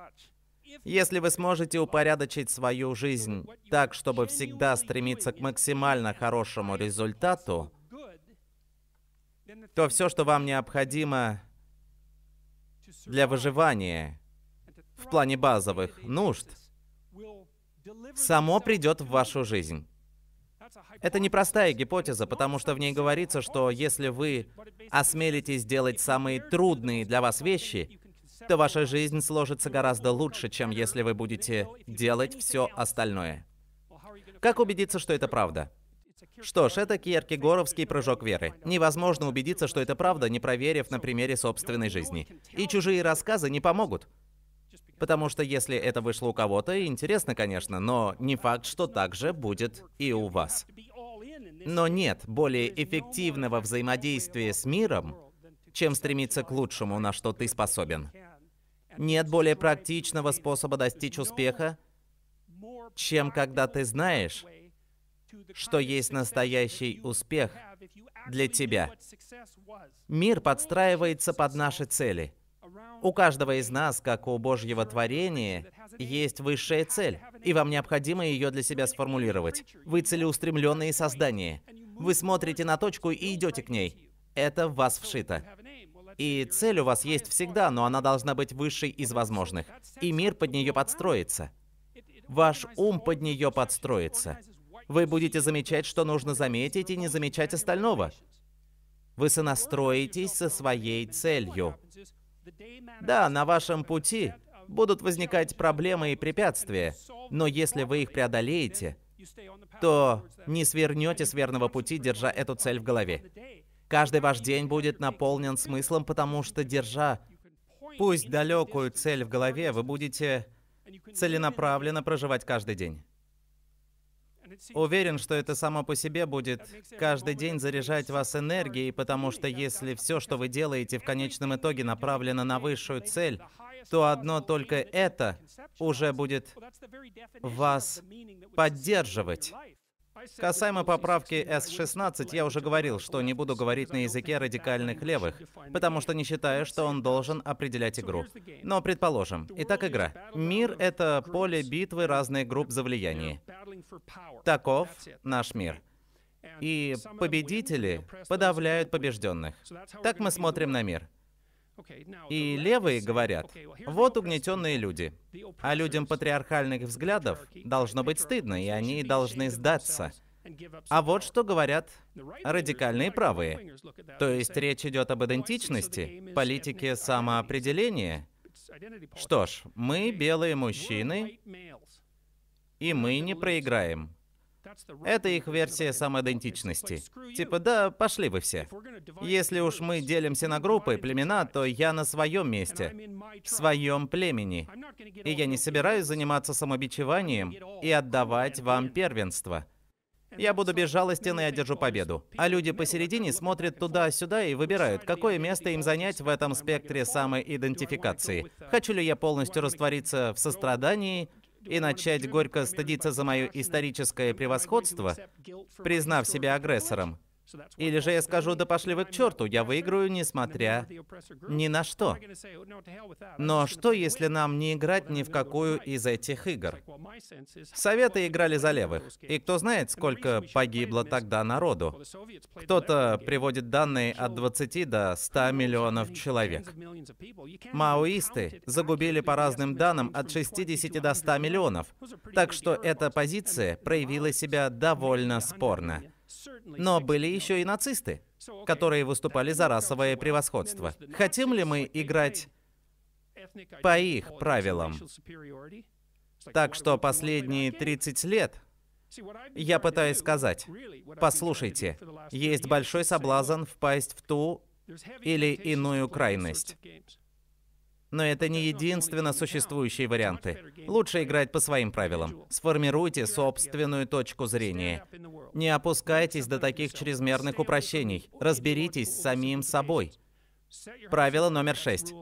Если вы сможете упорядочить свою жизнь так, чтобы всегда стремиться к максимально хорошему результату, то все, что вам необходимо для выживания в плане базовых нужд – само придет в вашу жизнь. Это непростая гипотеза, потому что в ней говорится, что если вы осмелитесь делать самые трудные для вас вещи, то ваша жизнь сложится гораздо лучше, чем если вы будете делать все остальное. Как убедиться, что это правда? Что ж, это киеркегоровский прыжок веры. Невозможно убедиться, что это правда, не проверив на примере собственной жизни. И чужие рассказы не помогут. Потому что если это вышло у кого-то, интересно, конечно, но не факт, что так же будет и у вас. Но нет более эффективного взаимодействия с миром, чем стремиться к лучшему, на что ты способен. Нет более практичного способа достичь успеха, чем когда ты знаешь, что есть настоящий успех для тебя. Мир подстраивается под наши цели – у каждого из нас, как у Божьего творения, есть высшая цель, и вам необходимо ее для себя сформулировать. Вы целеустремленные создания. Вы смотрите на точку и идете к ней. Это в вас вшито. И цель у вас есть всегда, но она должна быть высшей из возможных. И мир под нее подстроится. Ваш ум под нее подстроится. Вы будете замечать, что нужно заметить, и не замечать остального. Вы сонастроитесь со своей целью. Да, на вашем пути будут возникать проблемы и препятствия, но если вы их преодолеете, то не свернете с верного пути, держа эту цель в голове. Каждый ваш день будет наполнен смыслом, потому что, держа пусть далекую цель в голове, вы будете целенаправленно проживать каждый день. Уверен, что это само по себе будет каждый день заряжать вас энергией, потому что если все, что вы делаете, в конечном итоге направлено на высшую цель, то одно только это уже будет вас поддерживать. Касаемо поправки С-16, я уже говорил, что не буду говорить на языке радикальных левых, потому что не считаю, что он должен определять игру. Но предположим, итак игра. Мир — это поле битвы разных групп за влияние. Таков наш мир. И победители подавляют побежденных. Так мы смотрим на мир. И левые говорят, вот угнетенные люди, а людям патриархальных взглядов должно быть стыдно, и они должны сдаться. А вот что говорят радикальные правые. То есть речь идет об идентичности, политике самоопределения. Что ж, мы белые мужчины, и мы не проиграем. Это их версия самоидентичности. Типа, да, пошли вы все. Если уж мы делимся на группы, племена, то я на своем месте, в своем племени. И я не собираюсь заниматься самобичеванием и отдавать вам первенство. Я буду безжалостен и одержу победу. А люди посередине смотрят туда-сюда и выбирают, какое место им занять в этом спектре самоидентификации. Uh, Хочу ли я полностью раствориться в сострадании и начать горько стыдиться за мое историческое превосходство, признав себя агрессором. Или же я скажу, да пошли вы к черту, я выиграю, несмотря ни на что. Oh, Но что, если нам не играть ни в какую из этих игр? Советы играли за левых, и кто знает, сколько погибло тогда народу. Кто-то приводит данные от 20 до 100 миллионов человек. Маоисты загубили по разным данным от 60 до 100 миллионов, так что эта позиция проявила себя довольно спорно. Но были еще и нацисты, которые выступали за расовое превосходство. Хотим ли мы играть по их правилам? Так что последние 30 лет я пытаюсь сказать, послушайте, есть большой соблазн впасть в ту или иную крайность. Но это не единственно существующие варианты. Лучше играть по своим правилам. Сформируйте собственную точку зрения. Не опускайтесь до таких чрезмерных упрощений. Разберитесь с самим собой. Правило номер шесть.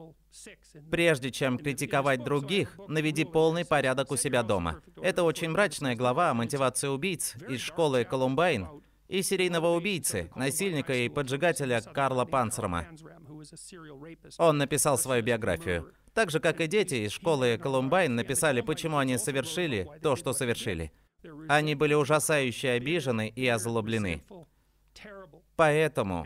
Прежде чем критиковать других, наведи полный порядок у себя дома. Это очень мрачная глава о мотивации убийц из школы Колумбайн и серийного убийцы, насильника и поджигателя Карла Панцерма. Он написал свою биографию. Так же, как и дети из школы Колумбайн написали, почему они совершили то, что совершили. Они были ужасающе обижены и озлоблены. Поэтому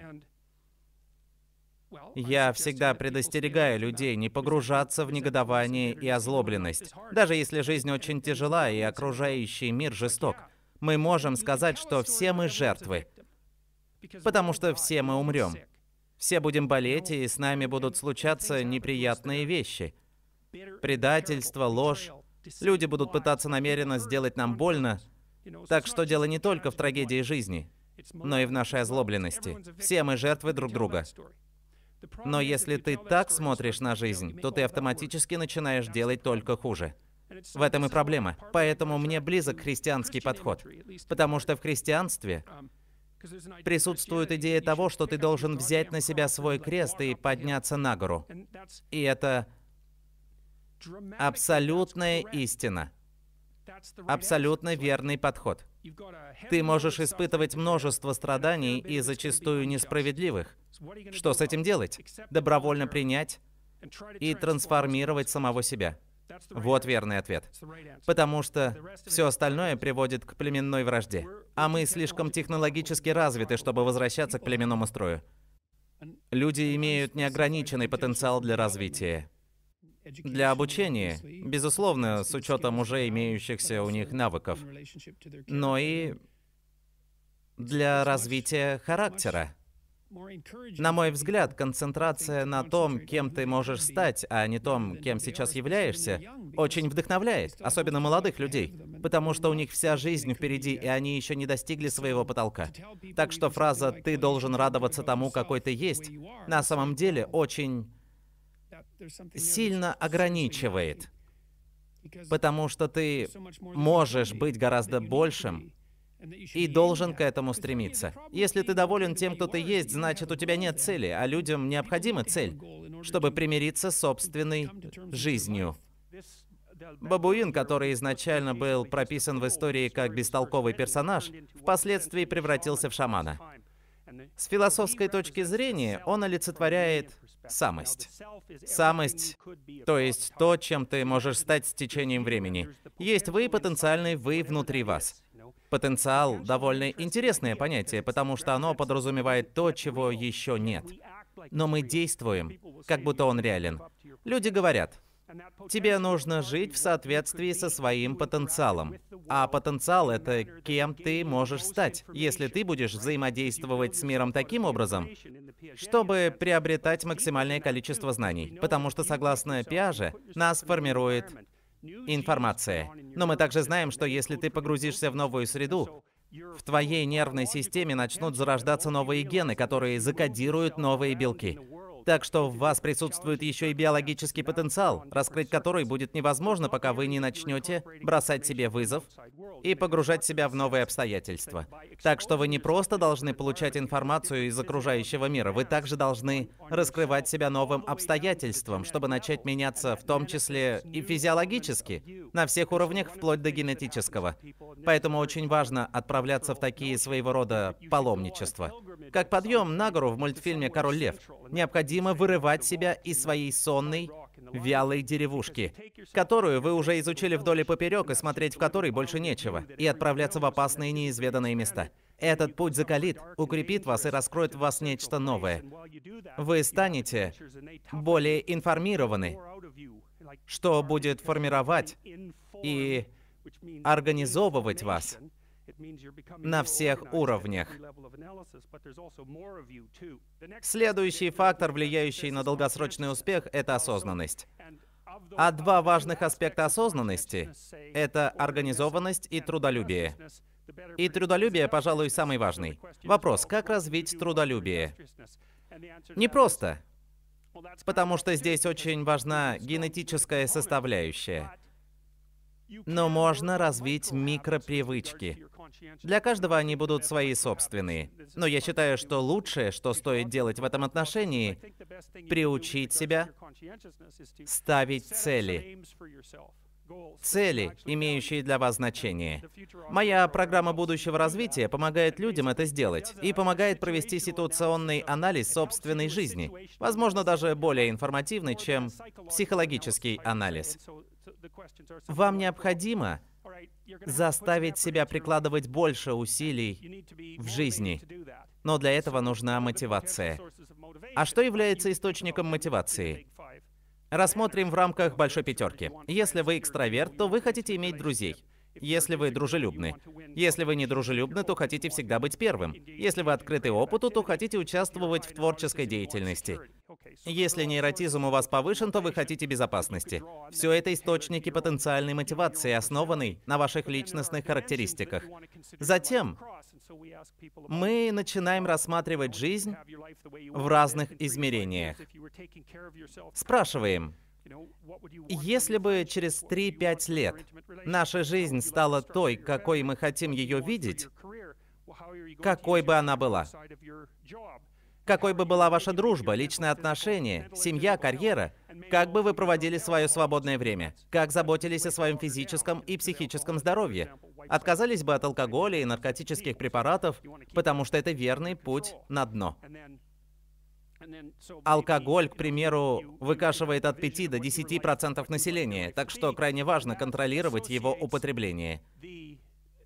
я всегда предостерегаю людей не погружаться в негодование и озлобленность, даже если жизнь очень тяжела и окружающий мир жесток. Мы можем сказать, что все мы жертвы, потому что все мы умрем. Все будем болеть, и с нами будут случаться неприятные вещи. Предательство, ложь. Люди будут пытаться намеренно сделать нам больно. Так что дело не только в трагедии жизни, но и в нашей озлобленности. Все мы жертвы друг друга. Но если ты так смотришь на жизнь, то ты автоматически начинаешь делать только хуже. В этом и проблема. Поэтому мне близок христианский подход. Потому что в христианстве присутствует идея того, что ты должен взять на себя свой крест и подняться на гору. И это абсолютная истина. Абсолютно верный подход. Ты можешь испытывать множество страданий и зачастую несправедливых. Что с этим делать? Добровольно принять и трансформировать самого себя. Вот верный ответ. Потому что все остальное приводит к племенной вражде. А мы слишком технологически развиты, чтобы возвращаться к племенному строю. Люди имеют неограниченный потенциал для развития. Для обучения, безусловно, с учетом уже имеющихся у них навыков, но и для развития характера. На мой взгляд, концентрация на том, кем ты можешь стать, а не том, кем сейчас являешься, очень вдохновляет, особенно молодых людей, потому что у них вся жизнь впереди, и они еще не достигли своего потолка. Так что фраза «ты должен радоваться тому, какой ты есть» на самом деле очень сильно ограничивает, потому что ты можешь быть гораздо большим, и должен к этому стремиться. Если ты доволен тем, кто ты есть, значит, у тебя нет цели, а людям необходима цель, чтобы примириться с собственной жизнью. Бабуин, который изначально был прописан в истории как бестолковый персонаж, впоследствии превратился в шамана. С философской точки зрения он олицетворяет самость. Самость, то есть то, чем ты можешь стать с течением времени. Есть вы и потенциальный вы внутри вас. Потенциал — довольно интересное понятие, потому что оно подразумевает то, чего еще нет. Но мы действуем, как будто он реален. Люди говорят, тебе нужно жить в соответствии со своим потенциалом. А потенциал — это кем ты можешь стать, если ты будешь взаимодействовать с миром таким образом, чтобы приобретать максимальное количество знаний. Потому что, согласно Пиаже, нас формирует информации. Но мы также знаем, что если ты погрузишься в новую среду, в твоей нервной системе начнут зарождаться новые гены, которые закодируют новые белки. Так что в вас присутствует еще и биологический потенциал, раскрыть который будет невозможно, пока вы не начнете бросать себе вызов и погружать себя в новые обстоятельства. Так что вы не просто должны получать информацию из окружающего мира, вы также должны раскрывать себя новым обстоятельствам, чтобы начать меняться в том числе и физиологически, на всех уровнях, вплоть до генетического. Поэтому очень важно отправляться в такие своего рода паломничества. Как подъем на гору в мультфильме «Король лев». Необходимо необходимо вырывать себя из своей сонной, вялой деревушки, которую вы уже изучили вдоль и поперек и смотреть в которой больше нечего, и отправляться в опасные неизведанные места. Этот путь закалит, укрепит вас и раскроет в вас нечто новое. Вы станете более информированы, что будет формировать и организовывать вас на всех уровнях. Следующий фактор, влияющий на долгосрочный успех, это осознанность. А два важных аспекта осознанности — это организованность и трудолюбие. И трудолюбие, пожалуй, самый важный. Вопрос, как развить трудолюбие? Не просто, потому что здесь очень важна генетическая составляющая — но можно развить микропривычки. Для каждого они будут свои собственные. Но я считаю, что лучшее, что стоит делать в этом отношении, приучить себя ставить цели. Цели, имеющие для вас значение. Моя программа будущего развития помогает людям это сделать и помогает провести ситуационный анализ собственной жизни, возможно, даже более информативный, чем психологический анализ. Вам необходимо заставить себя прикладывать больше усилий в жизни. Но для этого нужна мотивация. А что является источником мотивации? Рассмотрим в рамках большой пятерки. Если вы экстраверт, то вы хотите иметь друзей если вы дружелюбны. Если вы не дружелюбны, то хотите всегда быть первым. Если вы открыты опыту, то хотите участвовать в творческой деятельности. Если нейротизм у вас повышен, то вы хотите безопасности. Все это источники потенциальной мотивации, основанной на ваших личностных характеристиках. Затем мы начинаем рассматривать жизнь в разных измерениях. Спрашиваем, если бы через 3-5 лет наша жизнь стала той, какой мы хотим ее видеть, какой бы она была, какой бы была ваша дружба, личные отношения, семья, карьера, как бы вы проводили свое свободное время, как заботились о своем физическом и психическом здоровье, отказались бы от алкоголя и наркотических препаратов, потому что это верный путь на дно. Алкоголь, к примеру, выкашивает от 5 до 10% населения, так что крайне важно контролировать его употребление.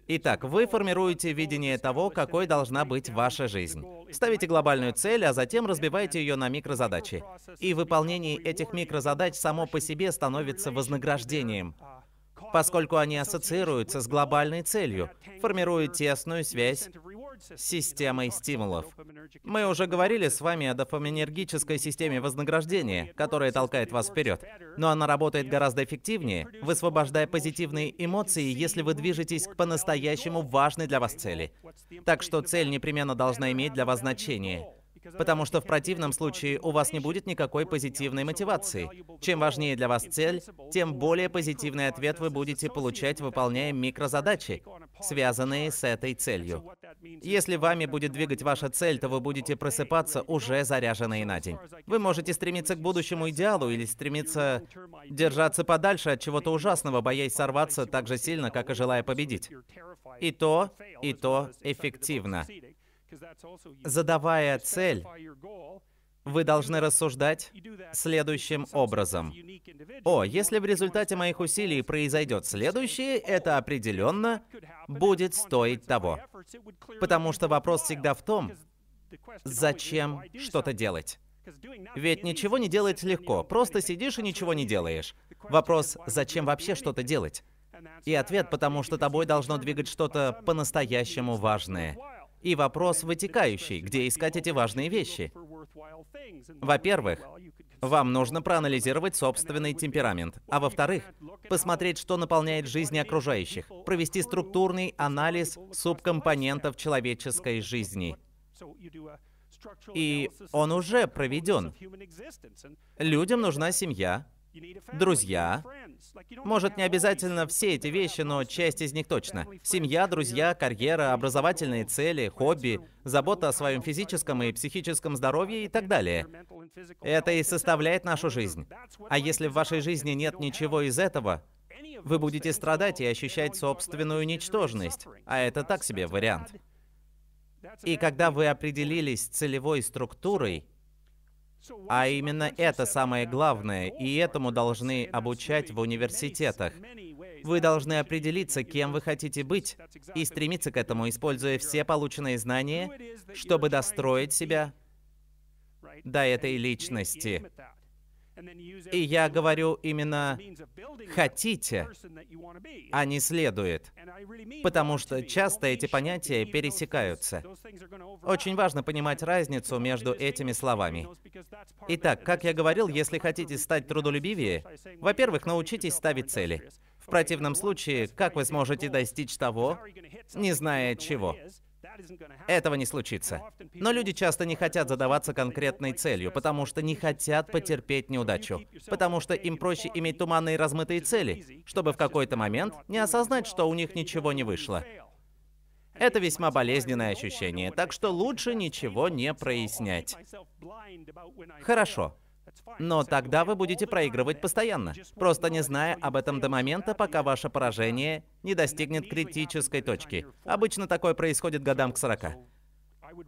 Итак, вы формируете видение того, какой должна быть ваша жизнь. Ставите глобальную цель, а затем разбиваете ее на микрозадачи. И выполнение этих микрозадач само по себе становится вознаграждением поскольку они ассоциируются с глобальной целью, формируют тесную связь с системой стимулов. Мы уже говорили с вами о дофаминергической системе вознаграждения, которая толкает вас вперед, но она работает гораздо эффективнее, высвобождая позитивные эмоции, если вы движетесь к по-настоящему важной для вас цели. Так что цель непременно должна иметь для вас значение. Потому что в противном случае у вас не будет никакой позитивной мотивации. Чем важнее для вас цель, тем более позитивный ответ вы будете получать, выполняя микрозадачи, связанные с этой целью. Если вами будет двигать ваша цель, то вы будете просыпаться уже заряженные на день. Вы можете стремиться к будущему идеалу или стремиться держаться подальше от чего-то ужасного, боясь сорваться так же сильно, как и желая победить. И то, и то эффективно. Задавая цель, вы должны рассуждать следующим образом. О, если в результате моих усилий произойдет следующее, это определенно будет стоить того. Потому что вопрос всегда в том, зачем что-то делать. Ведь ничего не делать легко, просто сидишь и ничего не делаешь. Вопрос, зачем вообще что-то делать? И ответ, потому что тобой должно двигать что-то по-настоящему важное. И вопрос вытекающий, где искать эти важные вещи. Во-первых, вам нужно проанализировать собственный темперамент, а во-вторых, посмотреть, что наполняет жизнь окружающих, провести структурный анализ субкомпонентов человеческой жизни. И он уже проведен. Людям нужна семья, друзья. Может, не обязательно все эти вещи, но часть из них точно. Семья, друзья, карьера, образовательные цели, хобби, забота о своем физическом и психическом здоровье и так далее. Это и составляет нашу жизнь. А если в вашей жизни нет ничего из этого, вы будете страдать и ощущать собственную ничтожность. А это так себе вариант. И когда вы определились целевой структурой, а именно это самое главное, и этому должны обучать в университетах. Вы должны определиться, кем вы хотите быть, и стремиться к этому, используя все полученные знания, чтобы достроить себя до этой личности. И я говорю именно «хотите», а не «следует», потому что часто эти понятия пересекаются. Очень важно понимать разницу между этими словами. Итак, как я говорил, если хотите стать трудолюбивее, во-первых, научитесь ставить цели. В противном случае, как вы сможете достичь того, не зная чего? Этого не случится. Но люди часто не хотят задаваться конкретной целью, потому что не хотят потерпеть неудачу. Потому что им проще иметь туманные размытые цели, чтобы в какой-то момент не осознать, что у них ничего не вышло. Это весьма болезненное ощущение, так что лучше ничего не прояснять. Хорошо. Но тогда вы будете проигрывать постоянно, просто не зная об этом до момента, пока ваше поражение не достигнет критической точки. Обычно такое происходит годам к 40.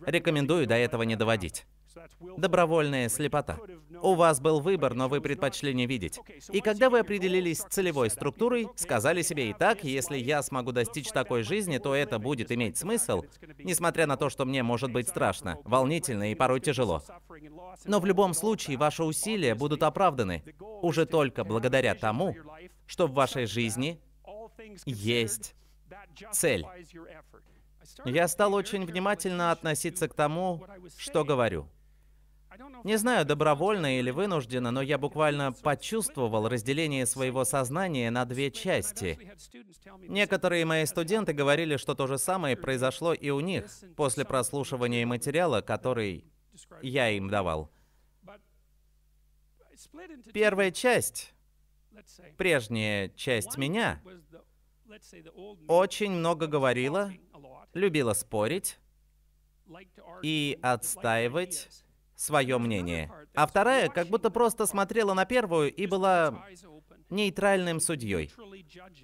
Рекомендую до этого не доводить. Добровольная слепота. У вас был выбор, но вы предпочли не видеть. И когда вы определились с целевой структурой, сказали себе и так, если я смогу достичь такой жизни, то это будет иметь смысл, несмотря на то, что мне может быть страшно, волнительно и порой тяжело. Но в любом случае ваши усилия будут оправданы уже только благодаря тому, что в вашей жизни есть цель. Я стал очень внимательно относиться к тому, что говорю. Не знаю, добровольно или вынужденно, но я буквально почувствовал разделение своего сознания на две части. Некоторые мои студенты говорили, что то же самое произошло и у них после прослушивания материала, который я им давал. Первая часть, прежняя часть меня, очень много говорила, любила спорить и отстаивать свое мнение. А вторая как будто просто смотрела на первую и была нейтральным судьей.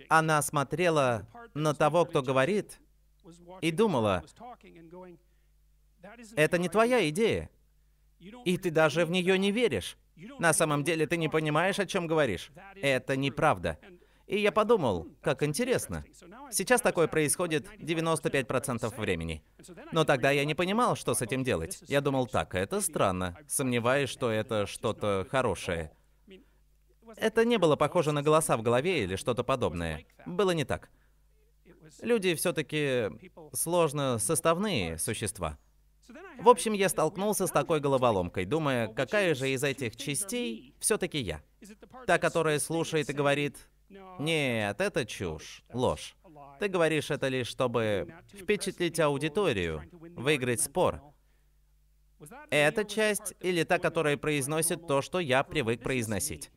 Она смотрела на того, кто говорит, и думала, это не твоя идея. И ты даже в нее не веришь. На самом деле ты не понимаешь, о чем говоришь. Это неправда. И я подумал, как интересно. Сейчас такое происходит 95% времени. Но тогда я не понимал, что с этим делать. Я думал, так, это странно, сомневаюсь, что это что-то хорошее. Это не было похоже на голоса в голове или что-то подобное. Было не так. Люди все-таки сложно составные существа. В общем, я столкнулся с такой головоломкой, думая, какая же из этих частей все-таки я? Та, которая слушает и говорит, нет, это чушь, ложь. Ты говоришь это лишь, чтобы впечатлить аудиторию, выиграть спор. Это часть или та, которая произносит то, что я привык произносить?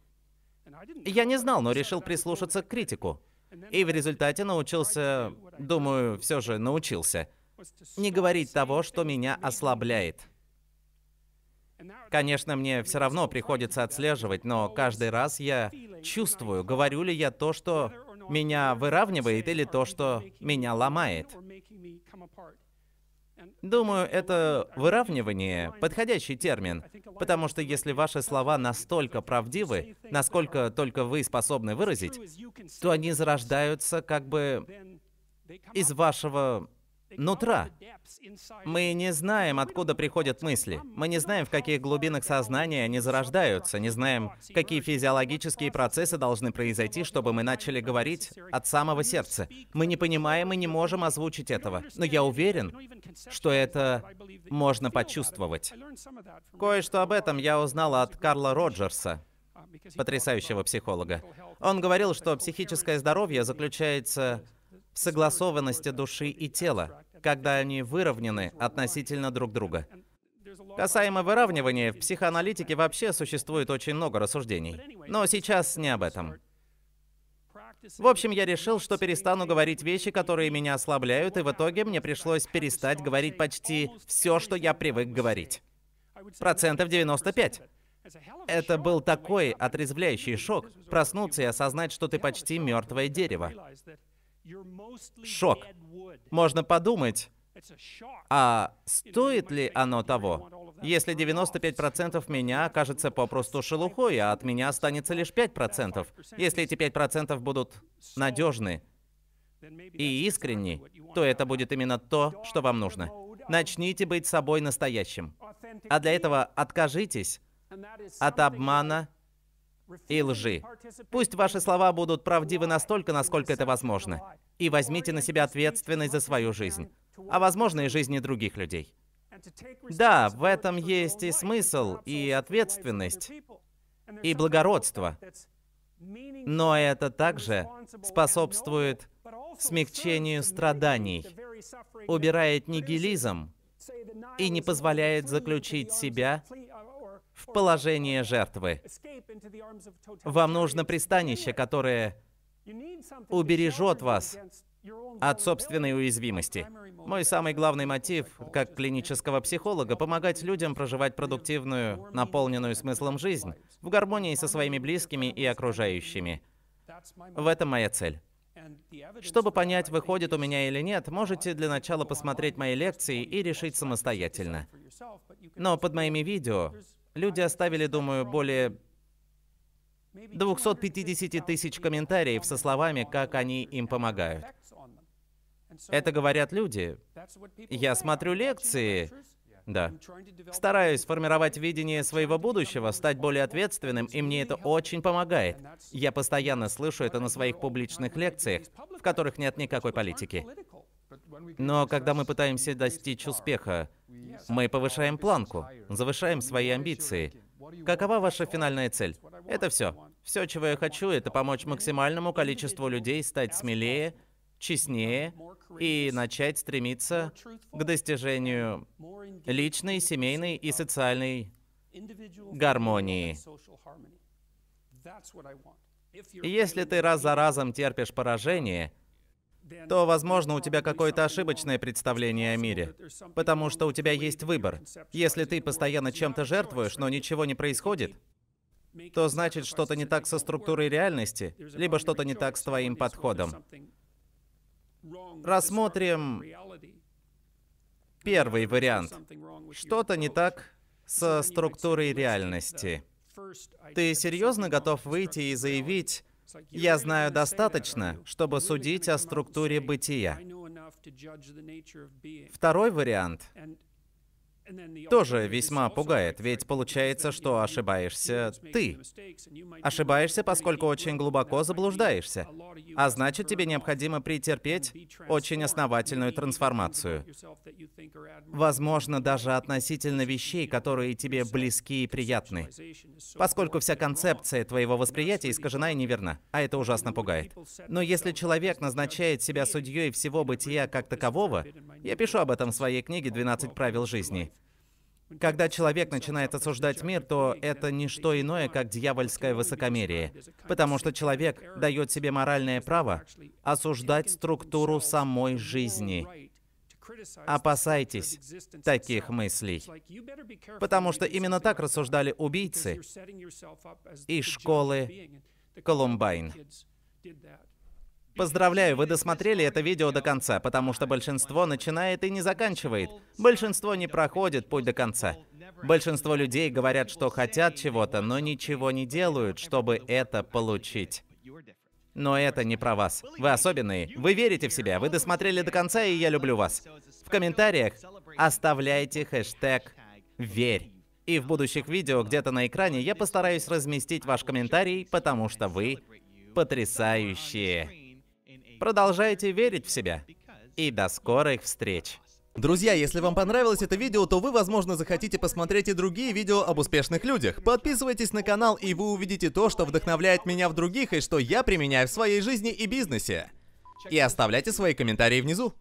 Я не знал, но решил прислушаться к критику. И в результате научился, думаю, все же научился, не говорить того, что меня ослабляет. Конечно, мне все равно приходится отслеживать, но каждый раз я чувствую, говорю ли я то, что меня выравнивает, или то, что меня ломает. Думаю, это выравнивание – подходящий термин, потому что если ваши слова настолько правдивы, насколько только вы способны выразить, то они зарождаются как бы из вашего нутра. Мы не знаем, откуда приходят мысли. Мы не знаем, в каких глубинах сознания они зарождаются. Не знаем, какие физиологические процессы должны произойти, чтобы мы начали говорить от самого сердца. Мы не понимаем и не можем озвучить этого. Но я уверен, что это можно почувствовать. Кое-что об этом я узнал от Карла Роджерса потрясающего психолога. Он говорил, что психическое здоровье заключается в согласованности души и тела, когда они выровнены относительно друг друга. Касаемо выравнивания, в психоаналитике вообще существует очень много рассуждений. Но сейчас не об этом. В общем, я решил, что перестану говорить вещи, которые меня ослабляют, и в итоге мне пришлось перестать говорить почти все, что я привык говорить. Процентов 95. Это был такой отрезвляющий шок, проснуться и осознать, что ты почти мертвое дерево. Шок. Можно подумать, а стоит ли оно того? Если 95% меня окажется попросту шелухой, а от меня останется лишь 5%, если эти 5% будут надежны и искренни, то это будет именно то, что вам нужно. Начните быть собой настоящим. А для этого откажитесь от обмана и лжи. Пусть ваши слова будут правдивы настолько, насколько это возможно. И возьмите на себя ответственность за свою жизнь, а возможно и жизни других людей. Да, в этом есть и смысл, и ответственность, и благородство. Но это также способствует смягчению страданий, убирает нигилизм и не позволяет заключить себя в положение жертвы. Вам нужно пристанище, которое убережет вас от собственной уязвимости. Мой самый главный мотив, как клинического психолога, помогать людям проживать продуктивную, наполненную смыслом жизнь в гармонии со своими близкими и окружающими. В этом моя цель. Чтобы понять, выходит у меня или нет, можете для начала посмотреть мои лекции и решить самостоятельно. Но под моими видео Люди оставили, думаю, более 250 тысяч комментариев со словами, как они им помогают. Это говорят люди. Я смотрю лекции, да. Стараюсь формировать видение своего будущего, стать более ответственным, и мне это очень помогает. Я постоянно слышу это на своих публичных лекциях, в которых нет никакой политики. Но когда мы пытаемся достичь успеха, мы повышаем планку, завышаем свои амбиции. Какова ваша финальная цель? Это все. Все, чего я хочу, это помочь максимальному количеству людей стать смелее, честнее и начать стремиться к достижению личной, семейной и социальной гармонии. Если ты раз за разом терпишь поражение, то, возможно, у тебя какое-то ошибочное представление о мире, потому что у тебя есть выбор. Если ты постоянно чем-то жертвуешь, но ничего не происходит, то значит что-то не так со структурой реальности, либо что-то не так с твоим подходом. Рассмотрим первый вариант. Что-то не так со структурой реальности. Ты серьезно готов выйти и заявить, я знаю достаточно, чтобы судить о структуре бытия. Второй вариант тоже весьма пугает, ведь получается, что ошибаешься ты. Ошибаешься, поскольку очень глубоко заблуждаешься. А значит, тебе необходимо претерпеть очень основательную трансформацию. Возможно, даже относительно вещей, которые тебе близки и приятны. Поскольку вся концепция твоего восприятия искажена и неверна, а это ужасно пугает. Но если человек назначает себя судьей всего бытия как такового, я пишу об этом в своей книге «12 правил жизни», когда человек начинает осуждать мир, то это не что иное, как дьявольское высокомерие, потому что человек дает себе моральное право осуждать структуру самой жизни. Опасайтесь таких мыслей, потому что именно так рассуждали убийцы и школы Колумбайн. Поздравляю, вы досмотрели это видео до конца, потому что большинство начинает и не заканчивает. Большинство не проходит путь до конца. Большинство людей говорят, что хотят чего-то, но ничего не делают, чтобы это получить. Но это не про вас. Вы особенные. Вы верите в себя. Вы досмотрели до конца, и я люблю вас. В комментариях оставляйте хэштег «Верь». И в будущих видео где-то на экране я постараюсь разместить ваш комментарий, потому что вы потрясающие. Продолжайте верить в себя. И до скорых встреч. Друзья, если вам понравилось это видео, то вы, возможно, захотите посмотреть и другие видео об успешных людях. Подписывайтесь на канал, и вы увидите то, что вдохновляет меня в других и что я применяю в своей жизни и бизнесе. И оставляйте свои комментарии внизу.